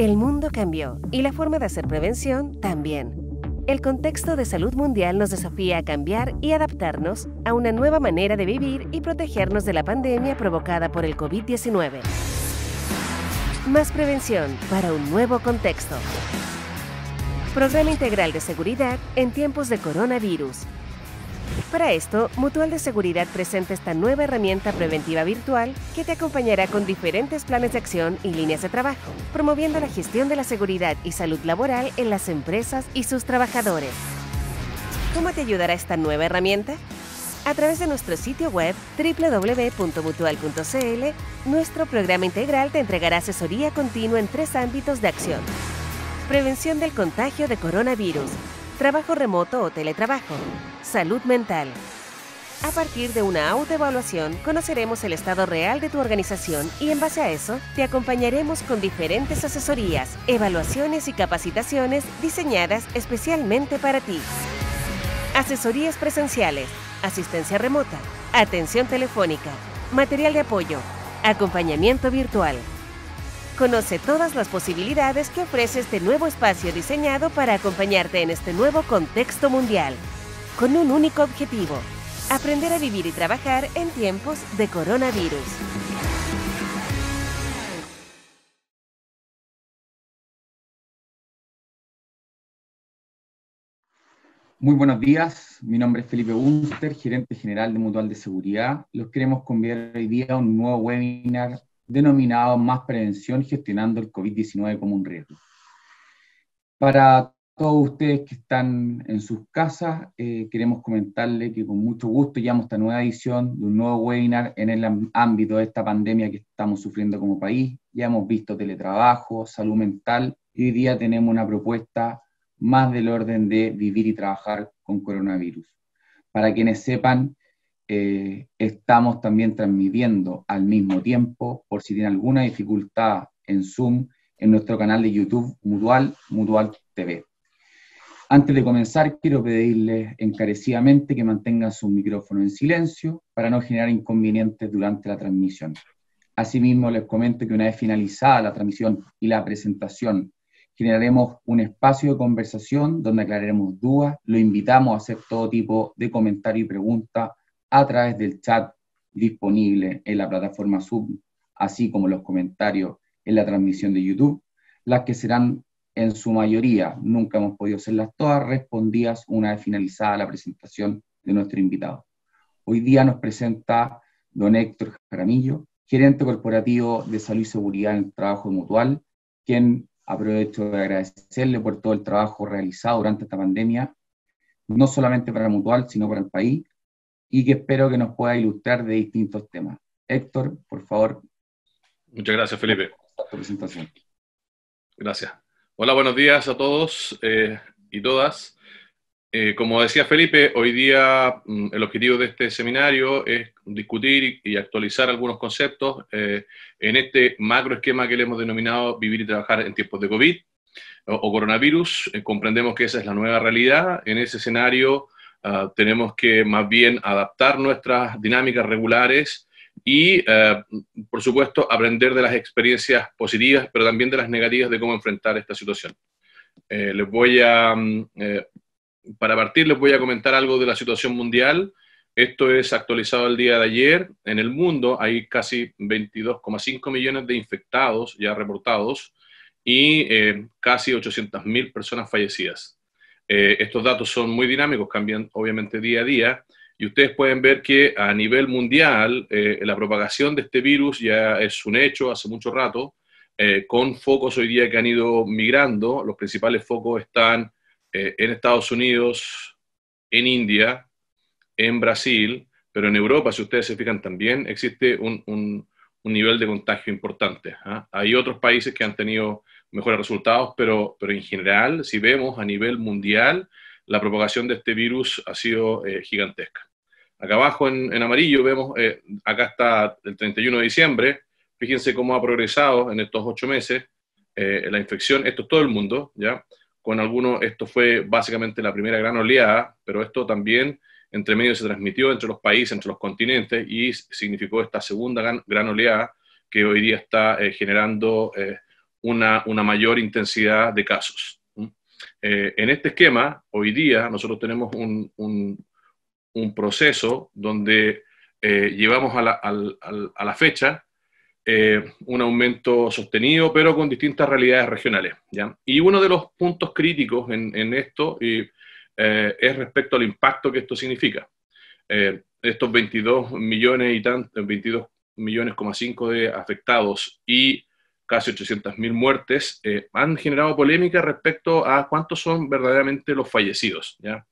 El mundo cambió y la forma de hacer prevención también. El contexto de salud mundial nos desafía a cambiar y adaptarnos a una nueva manera de vivir y protegernos de la pandemia provocada por el COVID-19. Más prevención para un nuevo contexto. Programa Integral de Seguridad en tiempos de coronavirus, para esto, Mutual de Seguridad presenta esta nueva herramienta preventiva virtual que te acompañará con diferentes planes de acción y líneas de trabajo, promoviendo la gestión de la seguridad y salud laboral en las empresas y sus trabajadores. ¿Cómo te ayudará esta nueva herramienta? A través de nuestro sitio web www.mutual.cl, nuestro programa integral te entregará asesoría continua en tres ámbitos de acción. Prevención del contagio de coronavirus, trabajo remoto o teletrabajo, salud mental. A partir de una autoevaluación, conoceremos el estado real de tu organización y en base a eso, te acompañaremos con diferentes asesorías, evaluaciones y capacitaciones diseñadas especialmente para ti. Asesorías presenciales, asistencia remota, atención telefónica, material de apoyo, acompañamiento virtual. Conoce todas las posibilidades que ofrece este nuevo espacio diseñado para acompañarte en este nuevo contexto mundial, con un único objetivo, aprender a vivir y trabajar en tiempos de coronavirus. Muy buenos días, mi nombre es Felipe Gunster, gerente general de Mutual de Seguridad. Los queremos convidar hoy día a un nuevo webinar denominado Más Prevención Gestionando el COVID-19 como un riesgo. Para todos ustedes que están en sus casas, eh, queremos comentarle que con mucho gusto llevamos esta nueva edición de un nuevo webinar en el ámbito de esta pandemia que estamos sufriendo como país. Ya hemos visto teletrabajo, salud mental y hoy día tenemos una propuesta más del orden de vivir y trabajar con coronavirus. Para quienes sepan, eh, estamos también transmitiendo al mismo tiempo, por si tiene alguna dificultad en Zoom, en nuestro canal de YouTube Mutual, Mutual TV. Antes de comenzar, quiero pedirles encarecidamente que mantengan su micrófono en silencio para no generar inconvenientes durante la transmisión. Asimismo, les comento que una vez finalizada la transmisión y la presentación, generaremos un espacio de conversación donde aclararemos dudas, lo invitamos a hacer todo tipo de comentario y preguntas, a través del chat disponible en la plataforma Zoom, así como los comentarios en la transmisión de YouTube, las que serán en su mayoría, nunca hemos podido hacerlas todas, respondidas una vez finalizada la presentación de nuestro invitado. Hoy día nos presenta don Héctor Jaramillo, gerente corporativo de salud y seguridad en el trabajo mutual, quien aprovecho de agradecerle por todo el trabajo realizado durante esta pandemia, no solamente para Mutual, sino para el país, y que espero que nos pueda ilustrar de distintos temas. Héctor, por favor. Muchas gracias, Felipe. presentación. Gracias. Hola, buenos días a todos eh, y todas. Eh, como decía Felipe, hoy día mm, el objetivo de este seminario es discutir y actualizar algunos conceptos eh, en este macro esquema que le hemos denominado vivir y trabajar en tiempos de COVID o coronavirus. comprendemos que esa es la nueva realidad. En ese escenario, Ah, tenemos que más bien adaptar nuestras dinámicas regulares y, eh, por supuesto, aprender de las experiencias positivas, pero también de las negativas de cómo enfrentar esta situación. Eh, les voy a, mm, eh, para partir, les voy a comentar algo de la situación mundial. Esto es actualizado el día de ayer. En el mundo hay casi 22,5 millones de infectados ya reportados y eh, casi 800.000 personas fallecidas. Eh, estos datos son muy dinámicos, cambian obviamente día a día, y ustedes pueden ver que a nivel mundial eh, la propagación de este virus ya es un hecho hace mucho rato, eh, con focos hoy día que han ido migrando. Los principales focos están en Estados Unidos, en India, en Brasil, pero en Europa, si ustedes se fijan también, existe un, un nivel de contagio importante. ¿ah? Hay otros países que han tenido mejores resultados, pero, pero en general, si vemos a nivel mundial, la propagación de este virus ha sido eh, gigantesca. Acá abajo en, amarillo vemos, eh, acá está el 31 de diciembre, fíjense cómo ha progresado en estos ocho meses eh, la infección, esto es todo el mundo, ¿ya? Con algunos, esto fue básicamente la primera gran oleada, pero esto también entre medio se transmitió entre los países, entre los continentes y significó esta segunda gran, gran oleada que hoy día está generando una, una mayor intensidad de casos. Eh, en este esquema, hoy día nosotros tenemos un, un, proceso donde eh, llevamos a la, a la fecha eh, un aumento sostenido, pero con distintas realidades regionales. ¿ya? Y uno de los puntos críticos en, en esto es respecto al impacto que esto significa. estos 22 millones y tantos, 22 millones, 5 de afectados y casi 800.000 muertes, eh, han generado polémica respecto a cuántos son verdaderamente los fallecidos. ¿ya?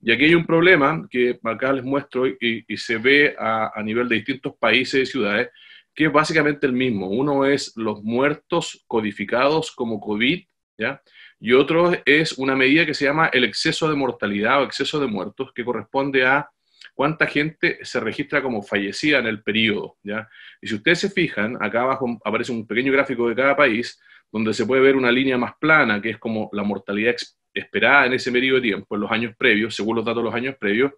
Y aquí hay un problema que acá les muestro y, se ve a, a, nivel de distintos países y ciudades, que es básicamente el mismo. Uno es los muertos codificados como COVID, ¿ya? y otro es una medida que se llama el exceso de mortalidad o exceso de muertos, que corresponde a cuánta gente se registra como fallecida en el periodo. ¿ya? Y si ustedes se fijan, acá abajo aparece un pequeño gráfico de cada país, donde se puede ver una línea más plana, que es como la mortalidad esperada en ese periodo de tiempo, en los años previos, según los datos de los años previos,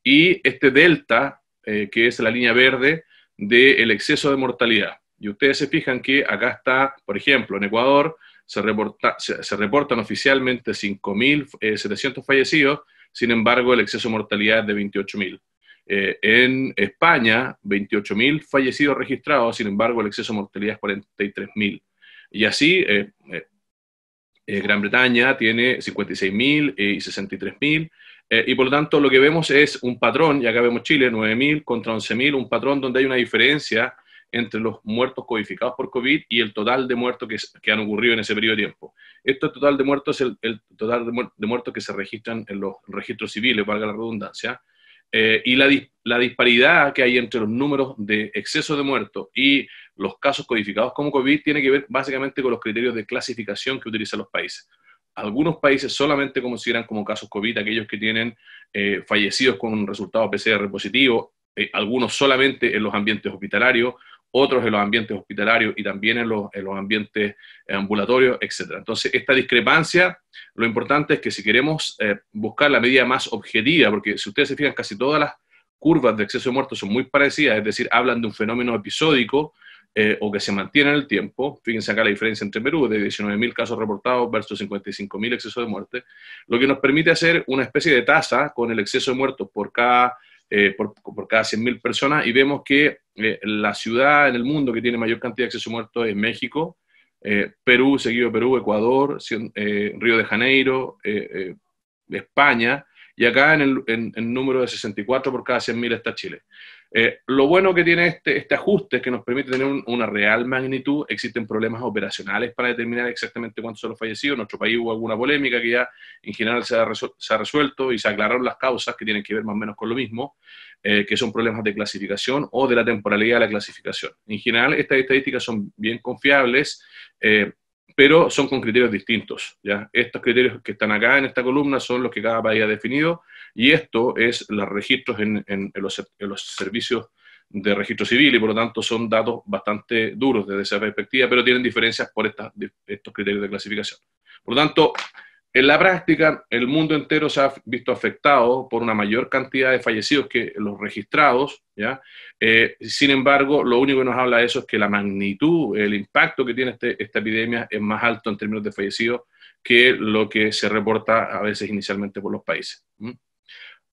y este delta, eh, que es la línea verde, del el exceso de mortalidad. Y ustedes se fijan que acá está, por ejemplo, en Ecuador se, se, se reportan oficialmente 5.700 eh, fallecidos, sin embargo el exceso de mortalidad es de 28.000. Eh, en España, 28.000 fallecidos registrados, sin embargo el exceso de mortalidad es 43.000. Y así, eh, eh, Gran Bretaña tiene 56.000 y 63.000. Eh, y por lo tanto, lo que vemos es un patrón, y acá vemos Chile, 9.000 contra 11.000, un patrón donde hay una diferencia entre los muertos codificados por COVID y el total de muertos que, han ocurrido en ese periodo de tiempo. Este total de muertos es el, total de, muertos que se registran en los registros civiles, valga la redundancia, eh, y la, disparidad que hay entre los números de exceso de muertos y los casos codificados como COVID tiene que ver básicamente con los criterios de clasificación que utilizan los países. Algunos países solamente consideran como casos COVID aquellos que tienen eh, fallecidos con un resultado PCR positivo, eh, algunos solamente en los ambientes hospitalarios, otros en los ambientes hospitalarios y también en los, ambientes ambulatorios, etc. Entonces, esta discrepancia, lo importante es que si queremos eh, buscar la medida más objetiva, porque si ustedes se fijan, casi todas las curvas de exceso de muertos son muy parecidas, es decir, hablan de un fenómeno episódico eh, o que se mantiene en el tiempo. Fíjense acá la diferencia entre Perú, de 19.000 casos reportados versus 55.000 excesos de muerte, lo que nos permite hacer una especie de tasa con el exceso de muertos por cada eh, por, cada 100.000 personas y vemos que eh, la ciudad en el mundo que tiene mayor cantidad de acceso muerto es México, eh, Perú, seguido de Perú, Ecuador, Río de Janeiro, España, y acá en el número de 64 por cada 100.000 está Chile. Eh, lo bueno que tiene este, este, ajuste es que nos permite tener una real magnitud. Existen problemas operacionales para determinar exactamente cuántos son los fallecidos. En nuestro país hubo alguna polémica que ya en general se ha, resuelto y se aclararon las causas que tienen que ver más o menos con lo mismo, eh, que son problemas de clasificación o de la temporalidad de la clasificación. En general, estas estadísticas son bien confiables. Eh, pero son con criterios distintos. Estos criterios que están acá en esta columna son los que cada país ha definido y esto es los registros en, los, servicios de registro civil y por lo tanto son datos bastante duros desde esa perspectiva, pero tienen diferencias por estos criterios de clasificación. Por lo tanto, en la práctica, el mundo entero se ha visto afectado por una mayor cantidad de fallecidos que los registrados, ¿ya? Eh, sin embargo, lo único que nos habla de eso es que la magnitud, el impacto que tiene este, esta epidemia es más alto en términos de fallecidos que lo que se reporta a veces inicialmente por los países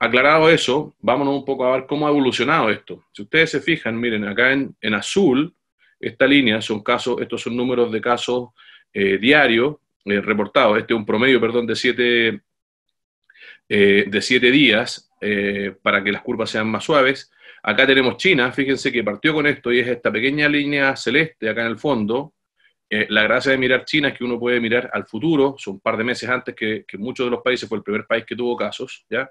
aclarado eso, vámonos un poco a ver cómo ha evolucionado esto. Si ustedes se fijan, miren, acá en, azul, esta línea son casos, estos son números de casos eh, diarios eh, reportados. Este es un promedio, perdón, de siete, eh, de días para que las curvas sean más suaves. Acá tenemos China, fíjense que partió con esto y es esta pequeña línea celeste acá en el fondo. la gracia de mirar China es que uno puede mirar al futuro, son un par de meses antes que, que muchos de los países, fue el primer país que tuvo casos, ¿ya?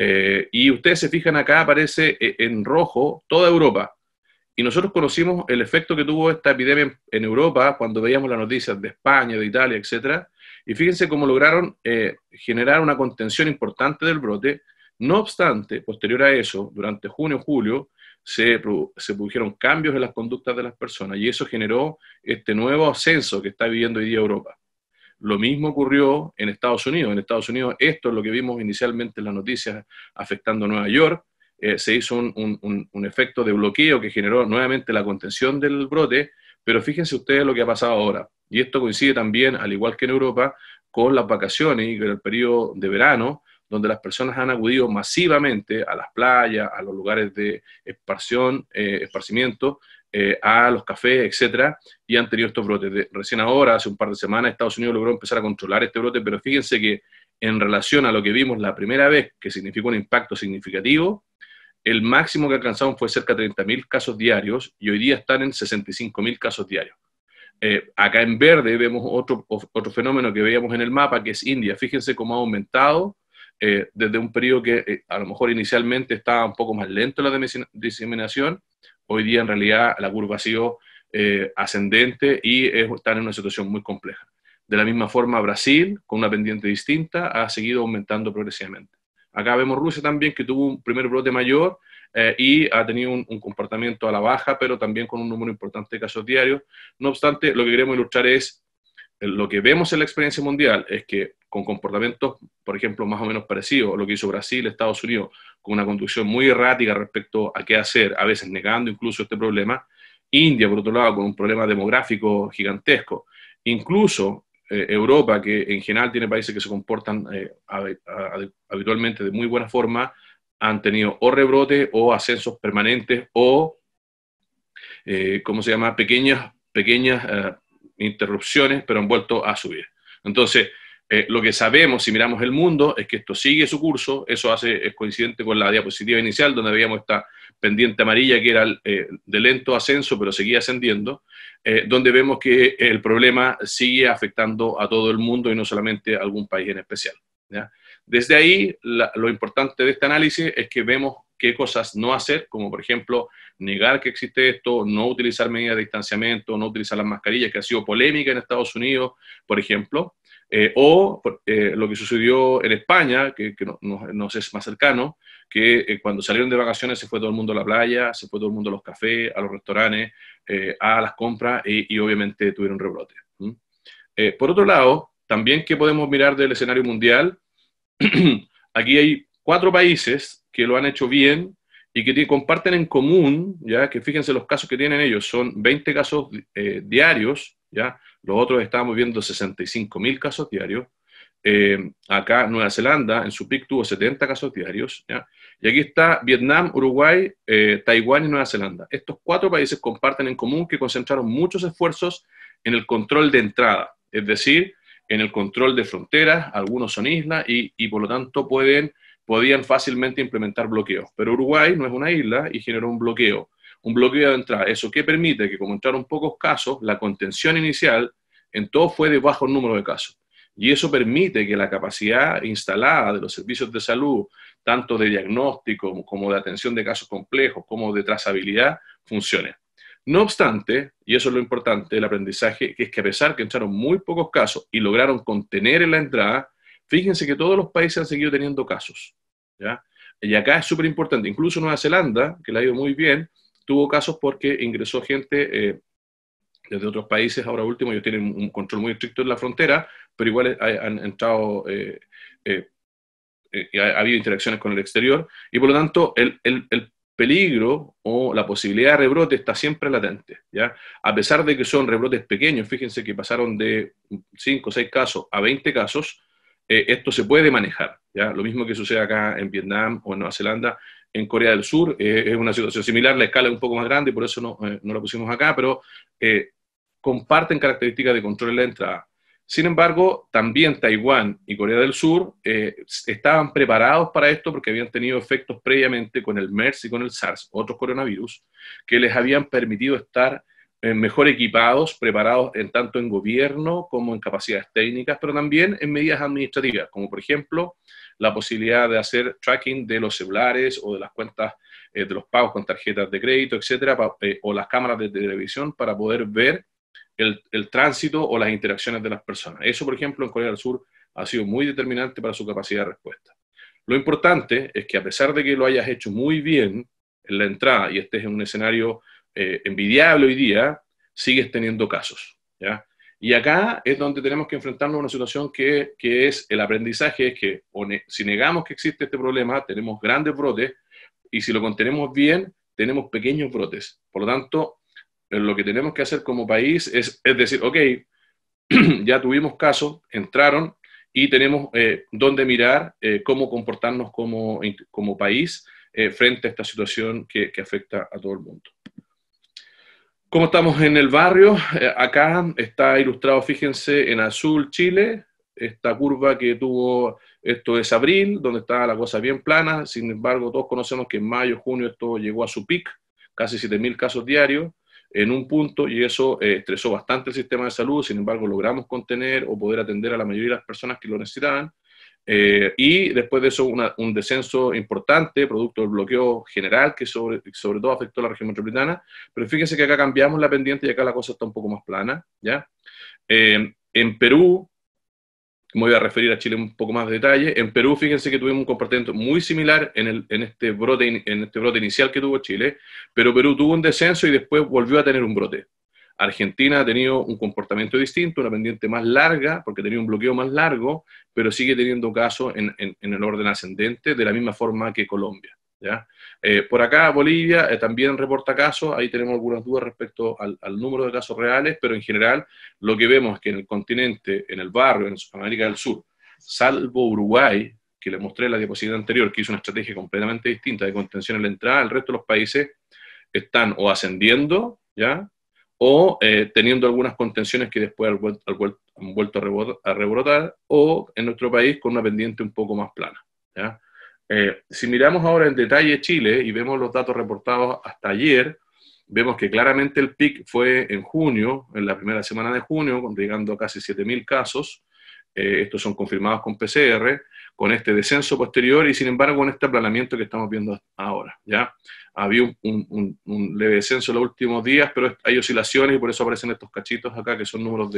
Eh, y ustedes se fijan acá, aparece eh, en rojo toda Europa. Y nosotros conocimos el efecto que tuvo esta epidemia en, Europa cuando veíamos las noticias de España, de Italia, etc. Y fíjense cómo lograron eh, generar una contención importante del brote. No obstante, posterior a eso, durante junio, julio, se, se produjeron cambios en las conductas de las personas y eso generó este nuevo ascenso que está viviendo hoy día Europa. Lo mismo ocurrió en Estados Unidos. En Estados Unidos esto es lo que vimos inicialmente en las noticias afectando a Nueva York. Eh, se hizo un, efecto de bloqueo que generó nuevamente la contención del brote, pero fíjense ustedes lo que ha pasado ahora. Y esto coincide también, al igual que en Europa, con las vacaciones y con el periodo de verano, donde las personas han acudido masivamente a las playas, a los lugares de esparción, eh, esparcimiento, eh, a los cafés, etcétera, y han tenido estos brotes. recién ahora, hace un par de semanas, Estados Unidos logró empezar a controlar este brote, pero fíjense que en relación a lo que vimos la primera vez, que significó un impacto significativo, el máximo que alcanzaron fue cerca de 30.000 casos diarios y hoy día están en 65.000 casos diarios. Eh, acá en verde vemos otro, otro fenómeno que veíamos en el mapa, que es India. Fíjense cómo ha aumentado eh, desde un periodo que a lo mejor inicialmente estaba un poco más lento la diseminación hoy día en realidad la curva ha sido eh, ascendente y está están en una situación muy compleja. De la misma forma, Brasil, con una pendiente distinta, ha seguido aumentando progresivamente. Acá vemos Rusia también, que tuvo un primer brote mayor eh, y ha tenido un, un, comportamiento a la baja, pero también con un número importante de casos diarios. No obstante, lo que queremos ilustrar es, eh, lo que vemos en la experiencia mundial es que con comportamientos, por ejemplo, más o menos parecidos a lo que hizo Brasil, Estados Unidos, con una conducción muy errática respecto a qué hacer, a veces negando incluso este problema. India, por otro lado, con un problema demográfico gigantesco. Incluso eh, Europa, que en general tiene países que se comportan eh, habitualmente de muy buena forma, han tenido o rebrotes o ascensos permanentes o, eh, ¿cómo se llama?, pequeñas, pequeñas interrupciones, pero han vuelto a subir. Entonces, eh, lo que sabemos, si miramos el mundo, es que esto sigue su curso, eso hace, es coincidente con la diapositiva inicial, donde veíamos esta pendiente amarilla que era eh, de lento ascenso, pero seguía ascendiendo, eh, donde vemos que el problema sigue afectando a todo el mundo y no solamente a algún país en especial. Desde ahí, lo importante de este análisis es que vemos qué cosas no hacer, como por ejemplo negar que existe esto, no utilizar medidas de distanciamiento, no utilizar las mascarillas, que ha sido polémica en Estados Unidos, por ejemplo, eh, o eh, lo que sucedió en España, que, nos no, es más cercano, que eh, cuando salieron de vacaciones se fue todo el mundo a la playa, se fue todo el mundo a los cafés, a los restaurantes, a las compras y, obviamente tuvieron rebrote. por otro lado, también que podemos mirar del escenario mundial, aquí hay cuatro países que lo han hecho bien y que comparten en común, ya que fíjense los casos que tienen ellos, son 20 casos diarios, ya los otros estábamos viendo 65.000 casos diarios. Eh, acá Nueva Zelanda en su pic tuvo 70 casos diarios. Y aquí está Vietnam, Uruguay, eh, Taiwán y Nueva Zelanda. Estos cuatro países comparten en común que concentraron muchos esfuerzos en el control de entrada, es decir, en el control de fronteras, algunos son islas y, por lo tanto podían fácilmente implementar bloqueos. Pero Uruguay no es una isla y generó un bloqueo un bloqueo de entrada. ¿Eso que permite? Que como entraron pocos casos, la contención inicial en todo fue de bajo número de casos. Y eso permite que la capacidad instalada de los servicios de salud, tanto de diagnóstico como de atención de casos complejos, como de trazabilidad, funcione. No obstante, y eso es lo importante del aprendizaje, que es que a pesar que entraron muy pocos casos y lograron contener en la entrada, fíjense que todos los países han seguido teniendo casos. Y acá es súper importante, incluso Nueva Zelanda, que le ha ido muy bien, tuvo casos porque ingresó gente eh, desde otros países, ahora último, ellos tienen un control muy estricto en la frontera, pero igual eh, han, entrado, eh, ha, habido interacciones con el exterior, y por lo tanto el, peligro o la posibilidad de rebrote está siempre latente, ¿ya? A pesar de que son rebrotes pequeños, fíjense que pasaron de 5 o 6 casos a 20 casos, esto se puede manejar, ¿ya? Lo mismo que sucede acá en Vietnam o en Nueva Zelanda, en Corea del Sur. Eh, es una situación similar, la escala es un poco más grande, y por eso eh, no, la pusimos acá, pero eh, comparten características de control en la entrada. Sin embargo, también Taiwán y Corea del Sur estaban preparados para esto porque habían tenido efectos previamente con el MERS y con el SARS, otros coronavirus, que les habían permitido estar mejor equipados, preparados en tanto en gobierno como en capacidades técnicas, pero también en medidas administrativas, como por ejemplo la posibilidad de hacer tracking de los celulares o de las cuentas eh, de los pagos con tarjetas de crédito, etcétera, eh, o las cámaras de televisión para poder ver el, tránsito o las interacciones de las personas. Eso, por ejemplo, en Corea del Sur ha sido muy determinante para su capacidad de respuesta. Lo importante es que a pesar de que lo hayas hecho muy bien en la entrada y estés en un escenario eh, envidiable hoy día, sigues teniendo casos. ¿ya? Y acá es donde tenemos que enfrentarnos a una situación que, es el aprendizaje, es que si negamos que existe este problema, tenemos grandes brotes, y si lo contenemos bien, tenemos pequeños brotes. Por lo tanto, eh, lo que tenemos que hacer como país es, decir, ok, ya tuvimos casos, entraron y tenemos donde eh, dónde mirar, eh, cómo comportarnos como, como país frente a esta situación que afecta a todo el mundo. ¿Cómo estamos en el barrio? Eh, acá está ilustrado, fíjense, en azul Chile, esta curva que tuvo, esto es abril, donde está la cosa bien plana, sin embargo todos conocemos que en mayo, junio esto llegó a su pic, casi 7.000 casos diarios en un punto y eso eh, estresó bastante el sistema de salud, sin embargo logramos contener o poder atender a la mayoría de las personas que lo necesitaban, eh, y después de eso, un descenso importante, producto del bloqueo general, que sobre, sobre todo afectó a la región metropolitana. Pero fíjense que acá cambiamos la pendiente y acá la cosa está un poco más plana, ¿ya? Eh, en Perú, me voy a referir a Chile un poco más de detalle. En Perú, fíjense que tuvimos un comportamiento muy similar en, en, este brote, en este brote inicial que tuvo Chile, pero Perú tuvo un descenso y después volvió a tener un brote. Argentina ha tenido un comportamiento distinto, una pendiente más larga, porque tenía un bloqueo más largo, pero sigue teniendo casos en, el orden ascendente, de la misma forma que Colombia. ¿ya? Eh, por acá, Bolivia eh, también reporta casos, ahí tenemos algunas dudas respecto al, al, número de casos reales, pero en general lo que vemos es que en el continente, en el barrio, en América del Sur, salvo Uruguay, que les mostré en la diapositiva anterior, que hizo una estrategia completamente distinta de contención en la entrada, el resto de los países están o ascendiendo, ¿ya? o eh, teniendo algunas contenciones que después han vuelto, a, rebrotar, o en nuestro país con una pendiente un poco más plana. Eh, si miramos ahora en detalle Chile y vemos los datos reportados hasta ayer, vemos que claramente el pic fue en junio, en la primera semana de junio, llegando a casi 7.000 casos. Eh, estos son confirmados con PCR con este descenso posterior y sin embargo con este aplanamiento que estamos viendo ahora. ¿ya? Había un, leve descenso en los últimos días, pero hay oscilaciones y por eso aparecen estos cachitos acá, que son números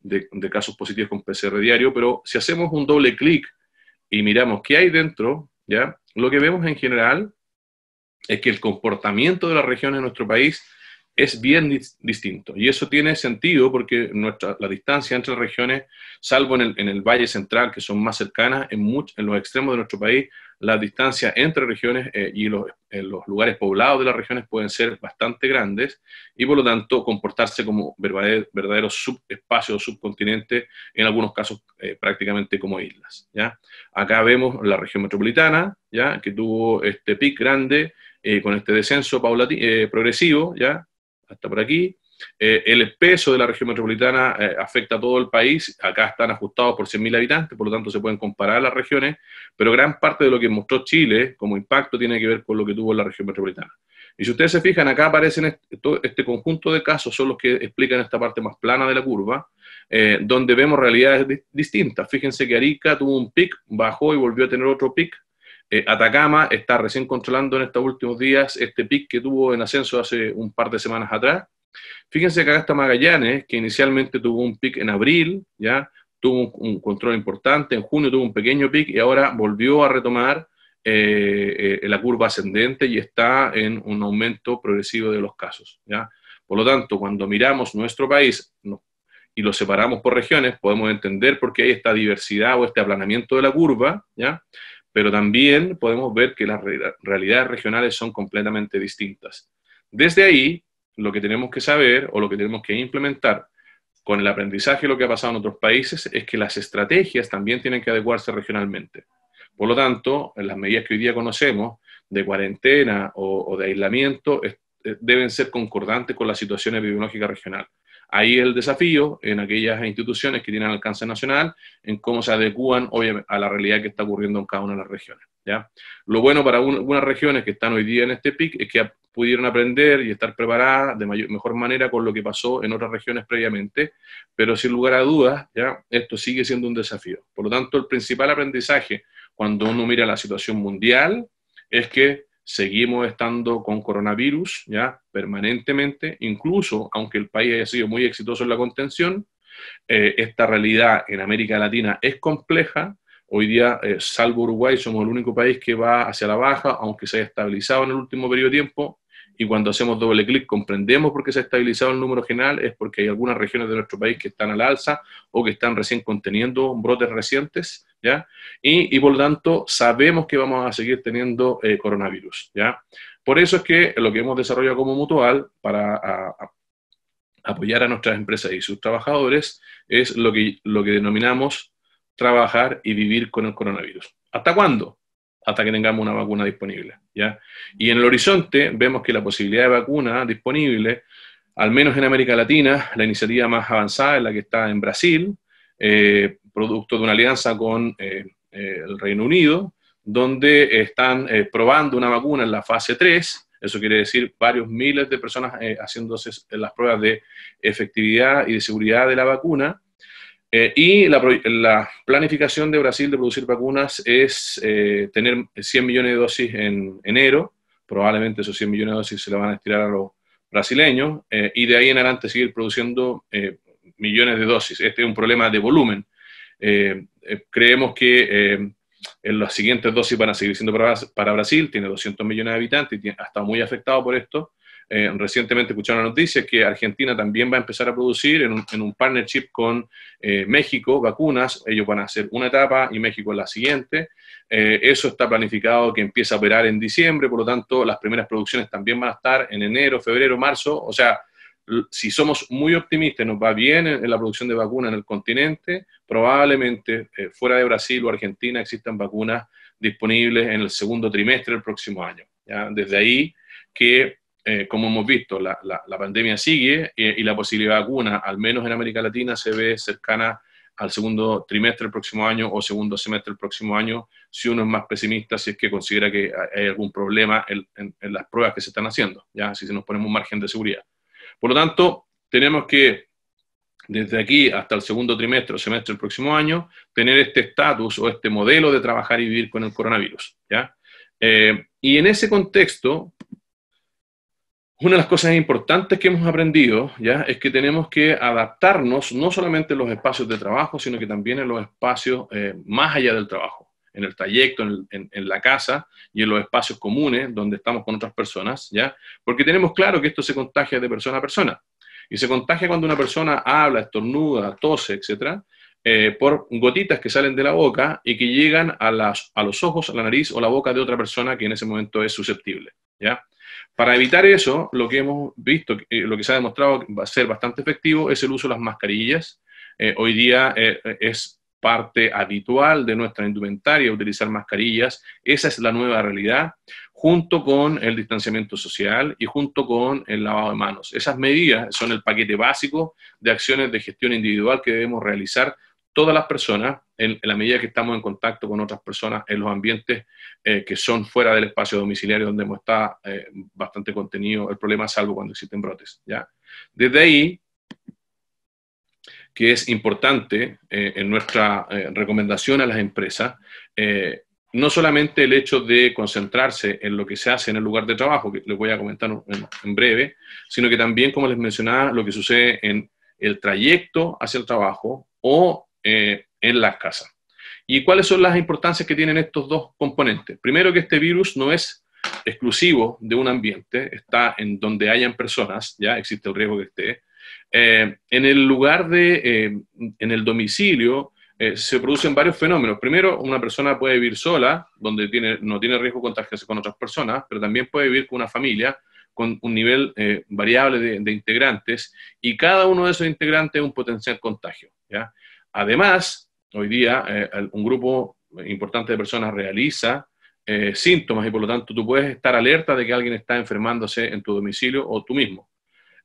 de, casos positivos con PCR diario, pero si hacemos un doble clic y miramos qué hay dentro, ¿ya? lo que vemos en general es que el comportamiento de la región en nuestro país es bien distinto. Y eso tiene sentido porque nuestra, la distancia entre regiones, salvo en el, Valle Central, que son más cercanas, en, los extremos de nuestro país, la distancia entre regiones eh, y los, eh, los lugares poblados de las regiones pueden ser bastante grandes y por lo tanto comportarse como verdaderos subespacios o subcontinentes, en algunos casos eh, prácticamente como islas. ¿ya? Acá vemos la región metropolitana, ¿ya? que tuvo este pic grande con este descenso progresivo, ¿ya? hasta por aquí. Eh, el peso de la región metropolitana eh, afecta a todo el país. Acá están ajustados por 100.000 habitantes, por lo tanto se pueden comparar las regiones, pero gran parte de lo que mostró Chile como impacto tiene que ver con lo que tuvo la región metropolitana. Y si ustedes se fijan, acá aparecen este, conjunto de casos, son los que explican esta parte más plana de la curva, eh, donde vemos realidades distintas. Fíjense que Arica tuvo un pic, bajó y volvió a tener otro pic. Eh, Atacama está recién controlando en estos últimos días este pic que tuvo en ascenso hace un par de semanas atrás. Fíjense que acá está Magallanes, que inicialmente tuvo un pic en abril, ya tuvo un, control importante, en junio tuvo un pequeño pic y ahora volvió a retomar eh, eh, la curva ascendente y está en un aumento progresivo de los casos. ¿ya? Por lo tanto, cuando miramos nuestro país y lo separamos por regiones, podemos entender por qué hay esta diversidad o este aplanamiento de la curva, ¿ya? pero también podemos ver que las realidades regionales son completamente distintas. Desde ahí, lo que tenemos que saber o lo que tenemos que implementar con el aprendizaje lo que ha pasado en otros países es que las estrategias también tienen que adecuarse regionalmente. Por lo tanto, las medidas que hoy día conocemos de cuarentena o, de aislamiento eh, deben ser concordantes con la situación epidemiológica regional. Ahí el desafío en aquellas instituciones que tienen alcance nacional, en cómo se adecúan a la realidad que está ocurriendo en cada una de las regiones. ¿ya? Lo bueno para algunas regiones que están hoy día en este PIC es que pudieron aprender y estar preparadas de mejor manera con lo que pasó en otras regiones previamente, pero sin lugar a dudas, ¿ya? esto sigue siendo un desafío. Por lo tanto, el principal aprendizaje cuando uno mira la situación mundial es que seguimos estando con coronavirus ya permanentemente, incluso aunque el país haya sido muy exitoso en la contención, eh, esta realidad en América Latina es compleja. Hoy día, eh, salvo Uruguay, somos el único país que va hacia la baja, aunque se haya estabilizado en el último periodo de tiempo y cuando hacemos doble clic comprendemos por qué se ha estabilizado el número general, es porque hay algunas regiones de nuestro país que están al alza o que están recién conteniendo brotes recientes, ¿ya? Y, por lo tanto sabemos que vamos a seguir teniendo eh, coronavirus, ¿ya? Por eso es que lo que hemos desarrollado como Mutual para apoyar a nuestras empresas y sus trabajadores es lo que, lo que denominamos trabajar y vivir con el coronavirus. ¿Hasta cuándo? hasta que tengamos una vacuna disponible. ¿ya? Y en el horizonte vemos que la posibilidad de vacuna disponible, al menos en América Latina, la iniciativa más avanzada es la que está en Brasil, eh, producto de una alianza con eh, eh, el Reino Unido, donde están probando una vacuna en la fase 3. Eso quiere decir varios miles de personas haciéndose las pruebas de efectividad y de seguridad de la vacuna eh, y la, planificación de Brasil de producir vacunas es eh, tener 100 millones de dosis en enero, probablemente esos 100 millones de dosis se le van a estirar a los brasileños, eh, y de ahí en adelante seguir produciendo millones de dosis. Este es un problema de volumen. creemos que en las siguientes dosis van a seguir siendo para, Brasil, tiene 200 millones de habitantes y ha estado muy afectado por esto, eh, recientemente escucharon la noticia que Argentina también va a empezar a producir en un, partnership con eh, México vacunas. Ellos van a hacer una etapa y México la siguiente. Eh, eso está planificado que empiece a operar en diciembre, por lo tanto las primeras producciones también van a estar en enero, febrero, marzo. O sea, si somos muy optimistas, nos va bien en, la producción de vacunas en el continente, probablemente fuera de Brasil o Argentina existan vacunas disponibles en el segundo trimestre del próximo año. Desde ahí que eh, como hemos visto, la, pandemia sigue eh, y la posibilidad de vacuna, al menos en América Latina, se ve cercana al segundo trimestre del próximo año o segundo semestre del próximo año, si uno es más pesimista, si es que considera que hay algún problema en, las pruebas que se están haciendo, ya si se nos ponemos un margen de seguridad. Por lo tanto, tenemos que, desde aquí hasta el segundo trimestre o semestre del próximo año, tener este estatus o este modelo de trabajar y vivir con el coronavirus. ¿ya? Eh, y en ese contexto, una de las cosas importantes que hemos aprendido ya es que tenemos que adaptarnos no solamente en los espacios de trabajo, sino que también en los espacios eh, más allá del trabajo, en el trayecto, en, la casa y en los espacios comunes donde estamos con otras personas, ¿ya? Porque tenemos claro que esto se contagia de persona a persona. Y se contagia cuando una persona habla, estornuda, tose, etcétera, eh, por gotitas que salen de la boca y que llegan a, las, a los ojos, a la nariz o la boca de otra persona que en ese momento es susceptible, ¿ya? Para evitar eso, lo que hemos visto, eh, lo que se ha demostrado va a ser bastante efectivo es el uso de las mascarillas. Eh, hoy día eh, es parte habitual de nuestra indumentaria utilizar mascarillas. Esa es la nueva realidad, junto con el distanciamiento social y junto con el lavado de manos. Esas medidas son el paquete básico de acciones de gestión individual que debemos realizar todas las personas, en, la medida que estamos en contacto con otras personas en los ambientes eh, que son fuera del espacio domiciliario donde está eh, bastante contenido el problema, salvo cuando existen brotes. ¿ya? Desde ahí, que es importante eh, en nuestra recomendación a las empresas, no solamente el hecho de concentrarse en lo que se hace en el lugar de trabajo, que les voy a comentar en breve, sino que también, como les mencionaba, lo que sucede en el trayecto hacia el trabajo o eh, en las casas. ¿Y cuáles son las importancias que tienen estos dos componentes? Primero que este virus no es exclusivo de un ambiente, está en donde hayan personas, ya existe el riesgo que esté. Eh, en el lugar de, eh, en el domicilio, se producen varios fenómenos. Primero, una persona puede vivir sola, donde tiene, no tiene riesgo de contagiarse con otras personas, pero también puede vivir con una familia con un nivel variable de, integrantes y cada uno de esos integrantes es un potencial contagio. ¿ya? Además, hoy día eh, un grupo importante de personas realiza eh, síntomas y por lo tanto tú puedes estar alerta de que alguien está enfermándose en tu domicilio o tú mismo.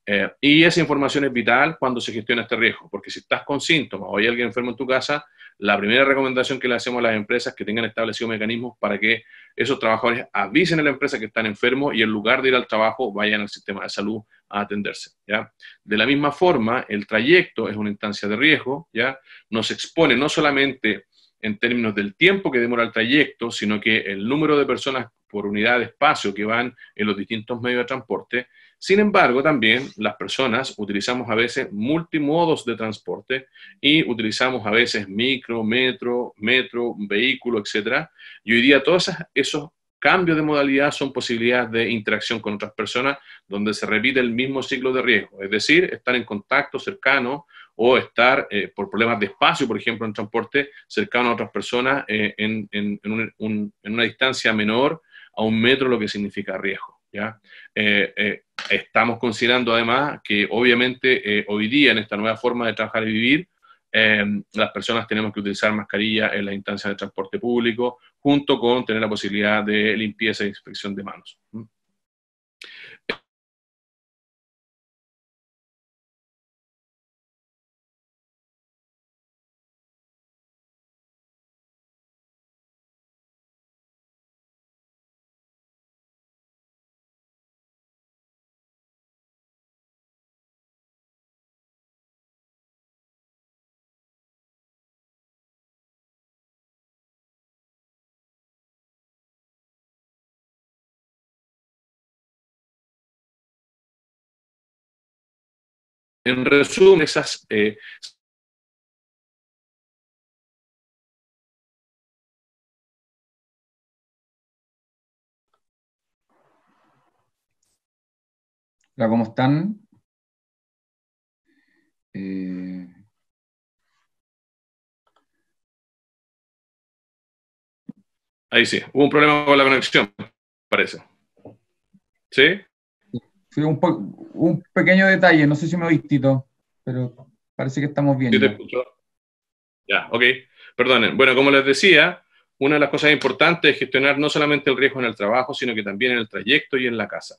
Eh, y esa información es vital cuando se gestiona este riesgo, porque si estás con síntomas o hay alguien enfermo en tu casa, la primera recomendación que le hacemos a las empresas es que tengan establecidos mecanismos para que esos trabajadores avisen a la empresa que están enfermos y en lugar de ir al trabajo vayan al sistema de salud a atenderse. ¿ya? De la misma forma, el trayecto es una instancia de riesgo, ¿ya? nos expone no solamente en términos del tiempo que demora el trayecto, sino que el número de personas por unidad de espacio que van en los distintos medios de transporte sin embargo, también las personas utilizamos a veces multimodos de transporte y utilizamos a veces micro, metro, metro, vehículo, etc. Y hoy día todos esos cambios de modalidad son posibilidades de interacción con otras personas donde se repite el mismo ciclo de riesgo, es decir, estar en contacto cercano o estar eh, por problemas de espacio, por ejemplo, en transporte, cercano a otras personas eh, en una distancia menor a un metro, lo que significa riesgo. Eh, eh, estamos considerando además que obviamente eh, hoy día en esta nueva forma de trabajar y vivir, las personas tenemos que utilizar mascarilla en las instancias de transporte público, junto con tener la posibilidad de limpieza e inspección de manos. ¿Mm? En resumen, esas eh, ¿cómo están? Eh... Ahí sí, hubo un problema con la conexión, parece. ¿Sí? Sí, un, pequeño detalle, no sé si me oíste, pero parece que estamos bien. te escucho. Ya, ok. Perdonen. Bueno, como les decía, una de las cosas importantes es gestionar no solamente el riesgo en el trabajo, sino que también en el trayecto y en la casa.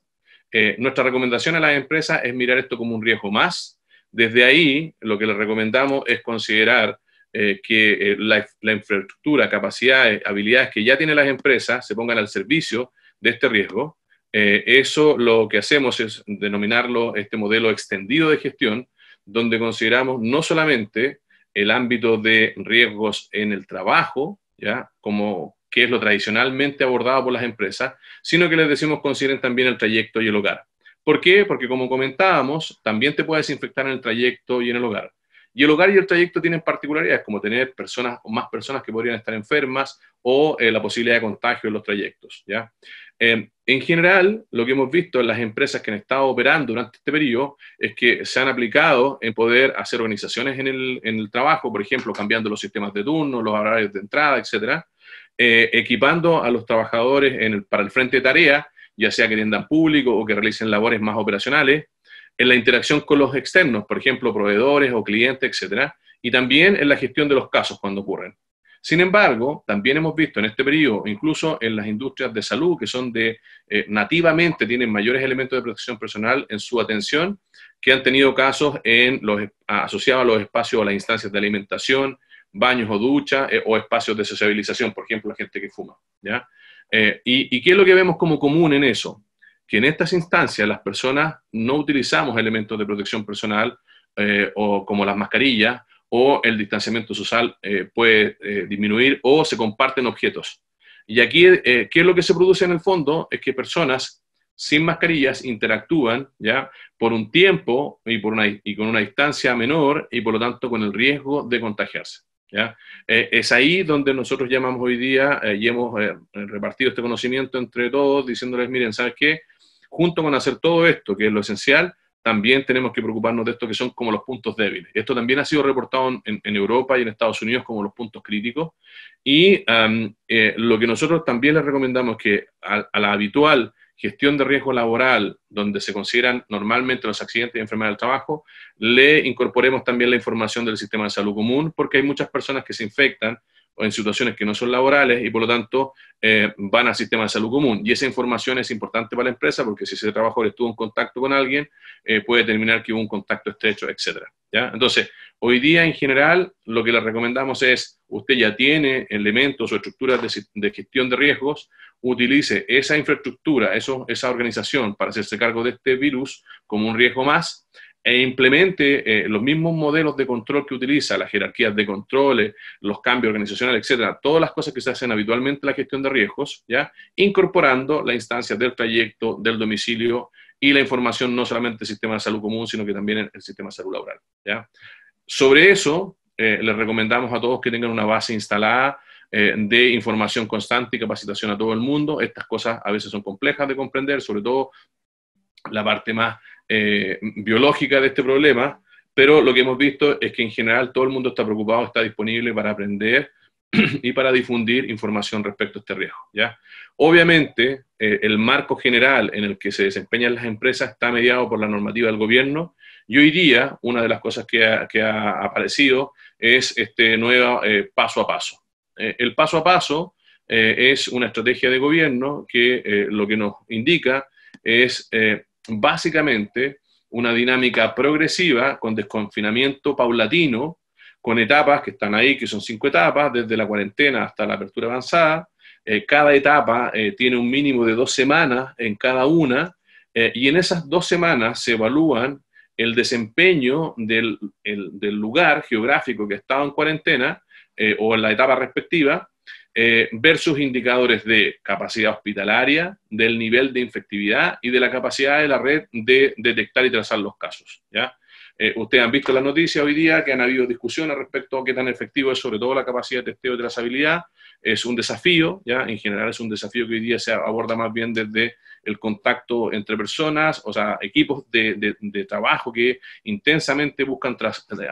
Eh, nuestra recomendación a las empresas es mirar esto como un riesgo más. Desde ahí, lo que les recomendamos es considerar eh, que eh, la, la, infraestructura, capacidades, habilidades que ya tienen las empresas se pongan al servicio de este riesgo eh, eso lo que hacemos es denominarlo este modelo extendido de gestión, donde consideramos no solamente el ámbito de riesgos en el trabajo, ¿ya? como que es lo tradicionalmente abordado por las empresas, sino que les decimos consideren también el trayecto y el hogar. ¿Por qué? Porque como comentábamos, también te puedes infectar en el trayecto y en el hogar. Y el hogar y el trayecto tienen particularidades, como tener personas o más personas que podrían estar enfermas o eh, la posibilidad de contagio en los trayectos. ¿ya? Em, en general, lo que hemos visto en las empresas que han estado operando durante este periodo es que se han aplicado en poder hacer organizaciones en el, trabajo, por ejemplo, cambiando los sistemas de turno, los horarios de entrada, etcétera, eh, equipando a los trabajadores para el frente de tarea, ya sea que tiendan público o que realicen labores más operacionales, en la interacción con los externos, por ejemplo, proveedores o clientes, etcétera, y también en la gestión de los casos cuando ocurren. Sin embargo, también hemos visto en este periodo, incluso en las industrias de salud, que son de eh, nativamente tienen mayores elementos de protección personal en su atención, que han tenido casos en los, asociados a los espacios o las instancias de alimentación, baños o duchas, eh, o espacios de sociabilización, por ejemplo, la gente que fuma. Eh, y, qué es lo que vemos como común en eso? Que en estas instancias las personas no utilizamos elementos de protección personal o como las mascarillas o el distanciamiento social eh, puede eh, disminuir o se comparten objetos. Y aquí, eh, ¿qué es lo que se produce en el fondo? Es que personas sin mascarillas interactúan ya por un tiempo y, por y con una distancia menor y por lo tanto con el riesgo de contagiarse. ¿ya? es ahí donde nosotros llamamos hoy día y hemos repartido este conocimiento entre todos diciéndoles, miren, ¿sabes qué? Junto con hacer todo esto, que es lo esencial, también tenemos que preocuparnos de esto que son como los puntos débiles. Esto también ha sido reportado en, Europa y en Estados Unidos como los puntos críticos. Y eh, lo que nosotros también les recomendamos es que a, a, la habitual gestión de riesgo laboral, donde se consideran normalmente los accidentes y enfermedades del trabajo, le incorporemos también la información del sistema de salud común, porque hay muchas personas que se infectan en situaciones que no son laborales y por lo tanto eh, van al sistema de salud común. Y esa información es importante para la empresa porque si ese trabajador estuvo en contacto con alguien, eh, puede determinar que hubo un contacto estrecho, etc. ¿ya? Entonces, hoy día en general lo que le recomendamos es, usted ya tiene elementos o estructuras de, gestión de riesgos, utilice esa infraestructura, eso, esa organización para hacerse cargo de este virus como un riesgo más e implemente eh, los mismos modelos de control que utiliza, las jerarquías de controles, los cambios organizacionales, etcétera, todas las cosas que se hacen habitualmente en la gestión de riesgos, ¿ya? incorporando la instancia del trayecto, del domicilio y la información no solamente del sistema de salud común, sino que también el sistema de salud laboral. ¿ya? Sobre eso, eh, les recomendamos a todos que tengan una base instalada eh, de información constante y capacitación a todo el mundo. Estas cosas a veces son complejas de comprender, sobre todo la parte más eh, biológica de este problema, pero lo que hemos visto es que en general todo el mundo está preocupado, está disponible para aprender y para difundir información respecto a este riesgo. ¿ya? Obviamente, eh, el marco general en el que se desempeñan las empresas está mediado por la normativa del gobierno y hoy día una de las cosas que ha, aparecido es este nuevo eh, paso a paso. el paso a paso es una estrategia de gobierno que lo que nos indica es básicamente una dinámica progresiva con desconfinamiento paulatino, con etapas que están ahí, que son cinco etapas, desde la cuarentena hasta la apertura avanzada. Eh, cada etapa eh, tiene un mínimo de dos semanas en cada una eh, y en esas dos semanas se evalúan el desempeño del, del lugar geográfico que estaba en cuarentena o en la etapa respectiva eh, ver sus indicadores de capacidad hospitalaria, del nivel de infectividad y de la capacidad de la red de detectar y trazar los casos. ¿ya? Eh, ustedes han visto la noticia hoy día que han habido discusiones respecto a qué tan efectivo es sobre todo la capacidad de testeo y trazabilidad. Es un desafío, ¿ya? en general es un desafío que hoy día se aborda más bien desde el contacto entre personas, o sea, equipos de, trabajo que intensamente buscan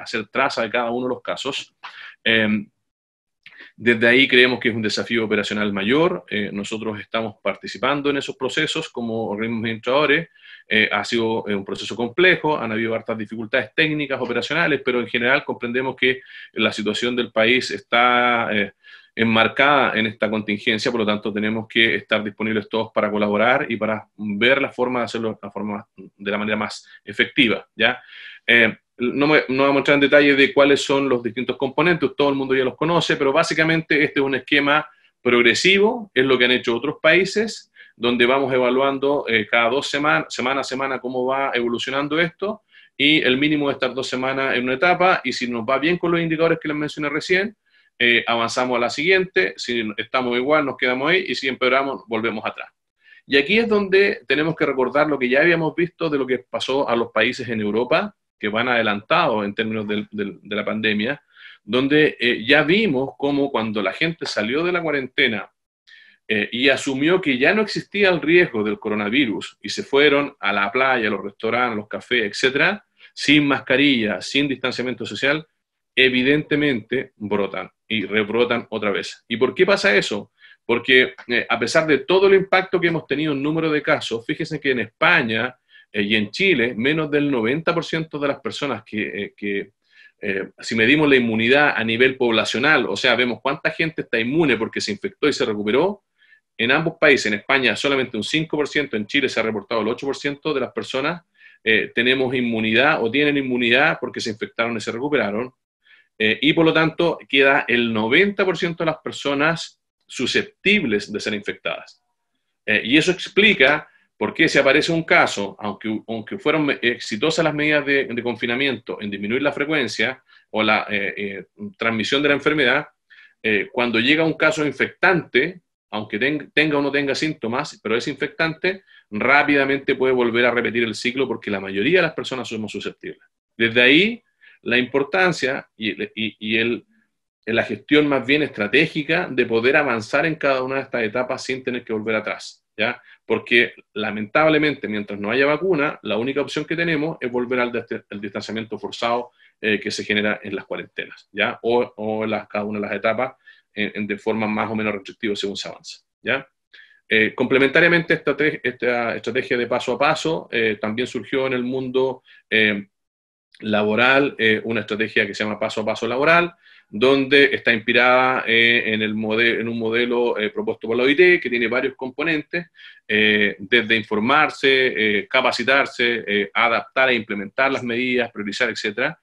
hacer traza de cada uno de los casos. Em, desde ahí creemos que es un desafío operacional mayor. Eh, nosotros estamos participando en esos procesos como organismos administradores. Eh, ha sido eh, un proceso complejo, han habido hartas dificultades técnicas, operacionales, pero en general comprendemos que la situación del país está enmarcada en esta contingencia, por lo tanto tenemos que estar disponibles todos para colaborar y para ver la forma de hacerlo de, la de la manera más efectiva. ¿ya? No, me, voy a mostrar en detalle de cuáles son los distintos componentes, todo el mundo ya los conoce, pero básicamente este es un esquema progresivo, es lo que han hecho otros países, donde vamos evaluando eh, cada dos semanas, semana a semana, cómo va evolucionando esto, y el mínimo de estar dos semanas en una etapa, y si nos va bien con los indicadores que les mencioné recién, eh, avanzamos a la siguiente, si estamos igual, nos quedamos ahí, y si empeoramos, volvemos atrás. Y aquí es donde tenemos que recordar lo que ya habíamos visto de lo que pasó a los países en Europa, que van adelantados en términos de la pandemia, donde eh, ya vimos cómo cuando la gente salió de la cuarentena eh, y asumió que ya no existía el riesgo del coronavirus y se fueron a la playa, a los restaurantes, a los cafés, etcétera, sin mascarilla, sin distanciamiento social, evidentemente brotan y rebrotan otra vez. ¿Y por qué pasa eso? Porque eh, a pesar de todo el impacto que hemos tenido en número de casos, fíjense que en España eh, y en Chile, menos del 90% de las personas que, eh, eh, si medimos la inmunidad a nivel poblacional, o sea, vemos cuánta gente está inmune porque se infectó y se recuperó, en ambos países, en España solamente un 5%, en Chile se ha reportado el 8% de las personas tenemos inmunidad o tienen inmunidad porque se infectaron y se recuperaron. y por lo tanto, queda el 90% de las personas susceptibles de ser infectadas. y eso explica porque si aparece un caso, aunque, fueron exitosas las medidas de, confinamiento en disminuir la frecuencia o la eh, eh, transmisión de la enfermedad, eh, cuando llega un caso infectante, aunque tenga o no tenga síntomas, pero es infectante, rápidamente puede volver a repetir el ciclo porque la mayoría de las personas somos susceptibles. Desde ahí, la importancia y, la gestión más bien estratégica de poder avanzar en cada una de estas etapas sin tener que volver atrás porque lamentablemente, mientras no haya vacuna, la única opción que tenemos es volver al, distanciamiento forzado eh, que se genera en las cuarentenas, ¿ya? O, en cada una de las etapas de forma más o menos restrictiva según se avanza, ¿ya? Eh, complementariamente esta, estrategia de paso a paso, eh, también surgió en el mundo laboral una estrategia que se llama paso a paso laboral, donde está inspirada eh, en, un modelo eh, propuesto por la OIT, que tiene varios componentes, eh, desde informarse, capacitarse, adaptar e implementar las medidas, priorizar, etc.,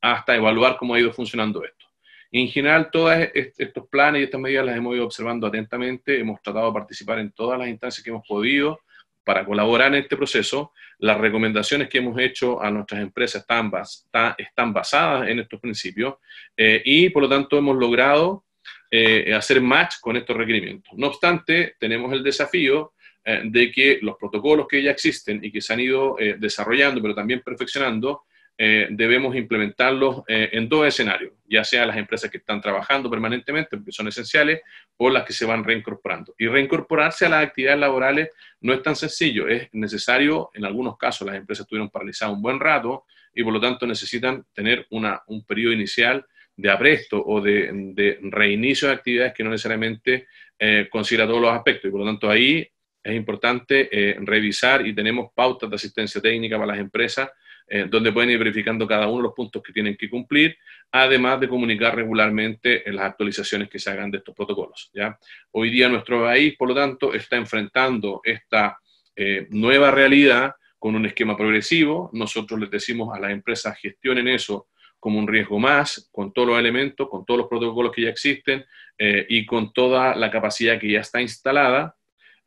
hasta evaluar cómo ha ido funcionando esto. En general, todos estos planes y estas medidas las hemos ido observando atentamente, hemos tratado de participar en todas las instancias que hemos podido, para colaborar en este proceso. Las recomendaciones que hemos hecho a nuestras empresas están, basadas en estos principios eh, y por lo tanto hemos logrado eh, hacer match con estos requerimientos. No obstante, tenemos el desafío eh, de que los protocolos que ya existen y que se han ido desarrollando, pero también perfeccionando, eh, debemos implementarlos eh, en dos escenarios, ya sea las empresas que están trabajando permanentemente, porque son esenciales, o las que se van reincorporando. Y reincorporarse a las actividades laborales no es tan sencillo, es necesario, en algunos casos las empresas estuvieron paralizadas un buen rato y por lo tanto necesitan tener una, un periodo inicial de apresto o de, reinicio de actividades que no necesariamente eh, considera todos los aspectos. Y por lo tanto ahí es importante revisar y tenemos pautas de asistencia técnica para las empresas eh, donde pueden ir verificando cada uno los puntos que tienen que cumplir, además de comunicar regularmente eh, las actualizaciones que se hagan de estos protocolos. ¿ya? Hoy día nuestro país, por lo tanto, está enfrentando esta eh, nueva realidad con un esquema progresivo. Nosotros les decimos a las empresas gestionen eso como un riesgo más, con todos los elementos, con todos los protocolos que ya existen y con toda la capacidad que ya está instalada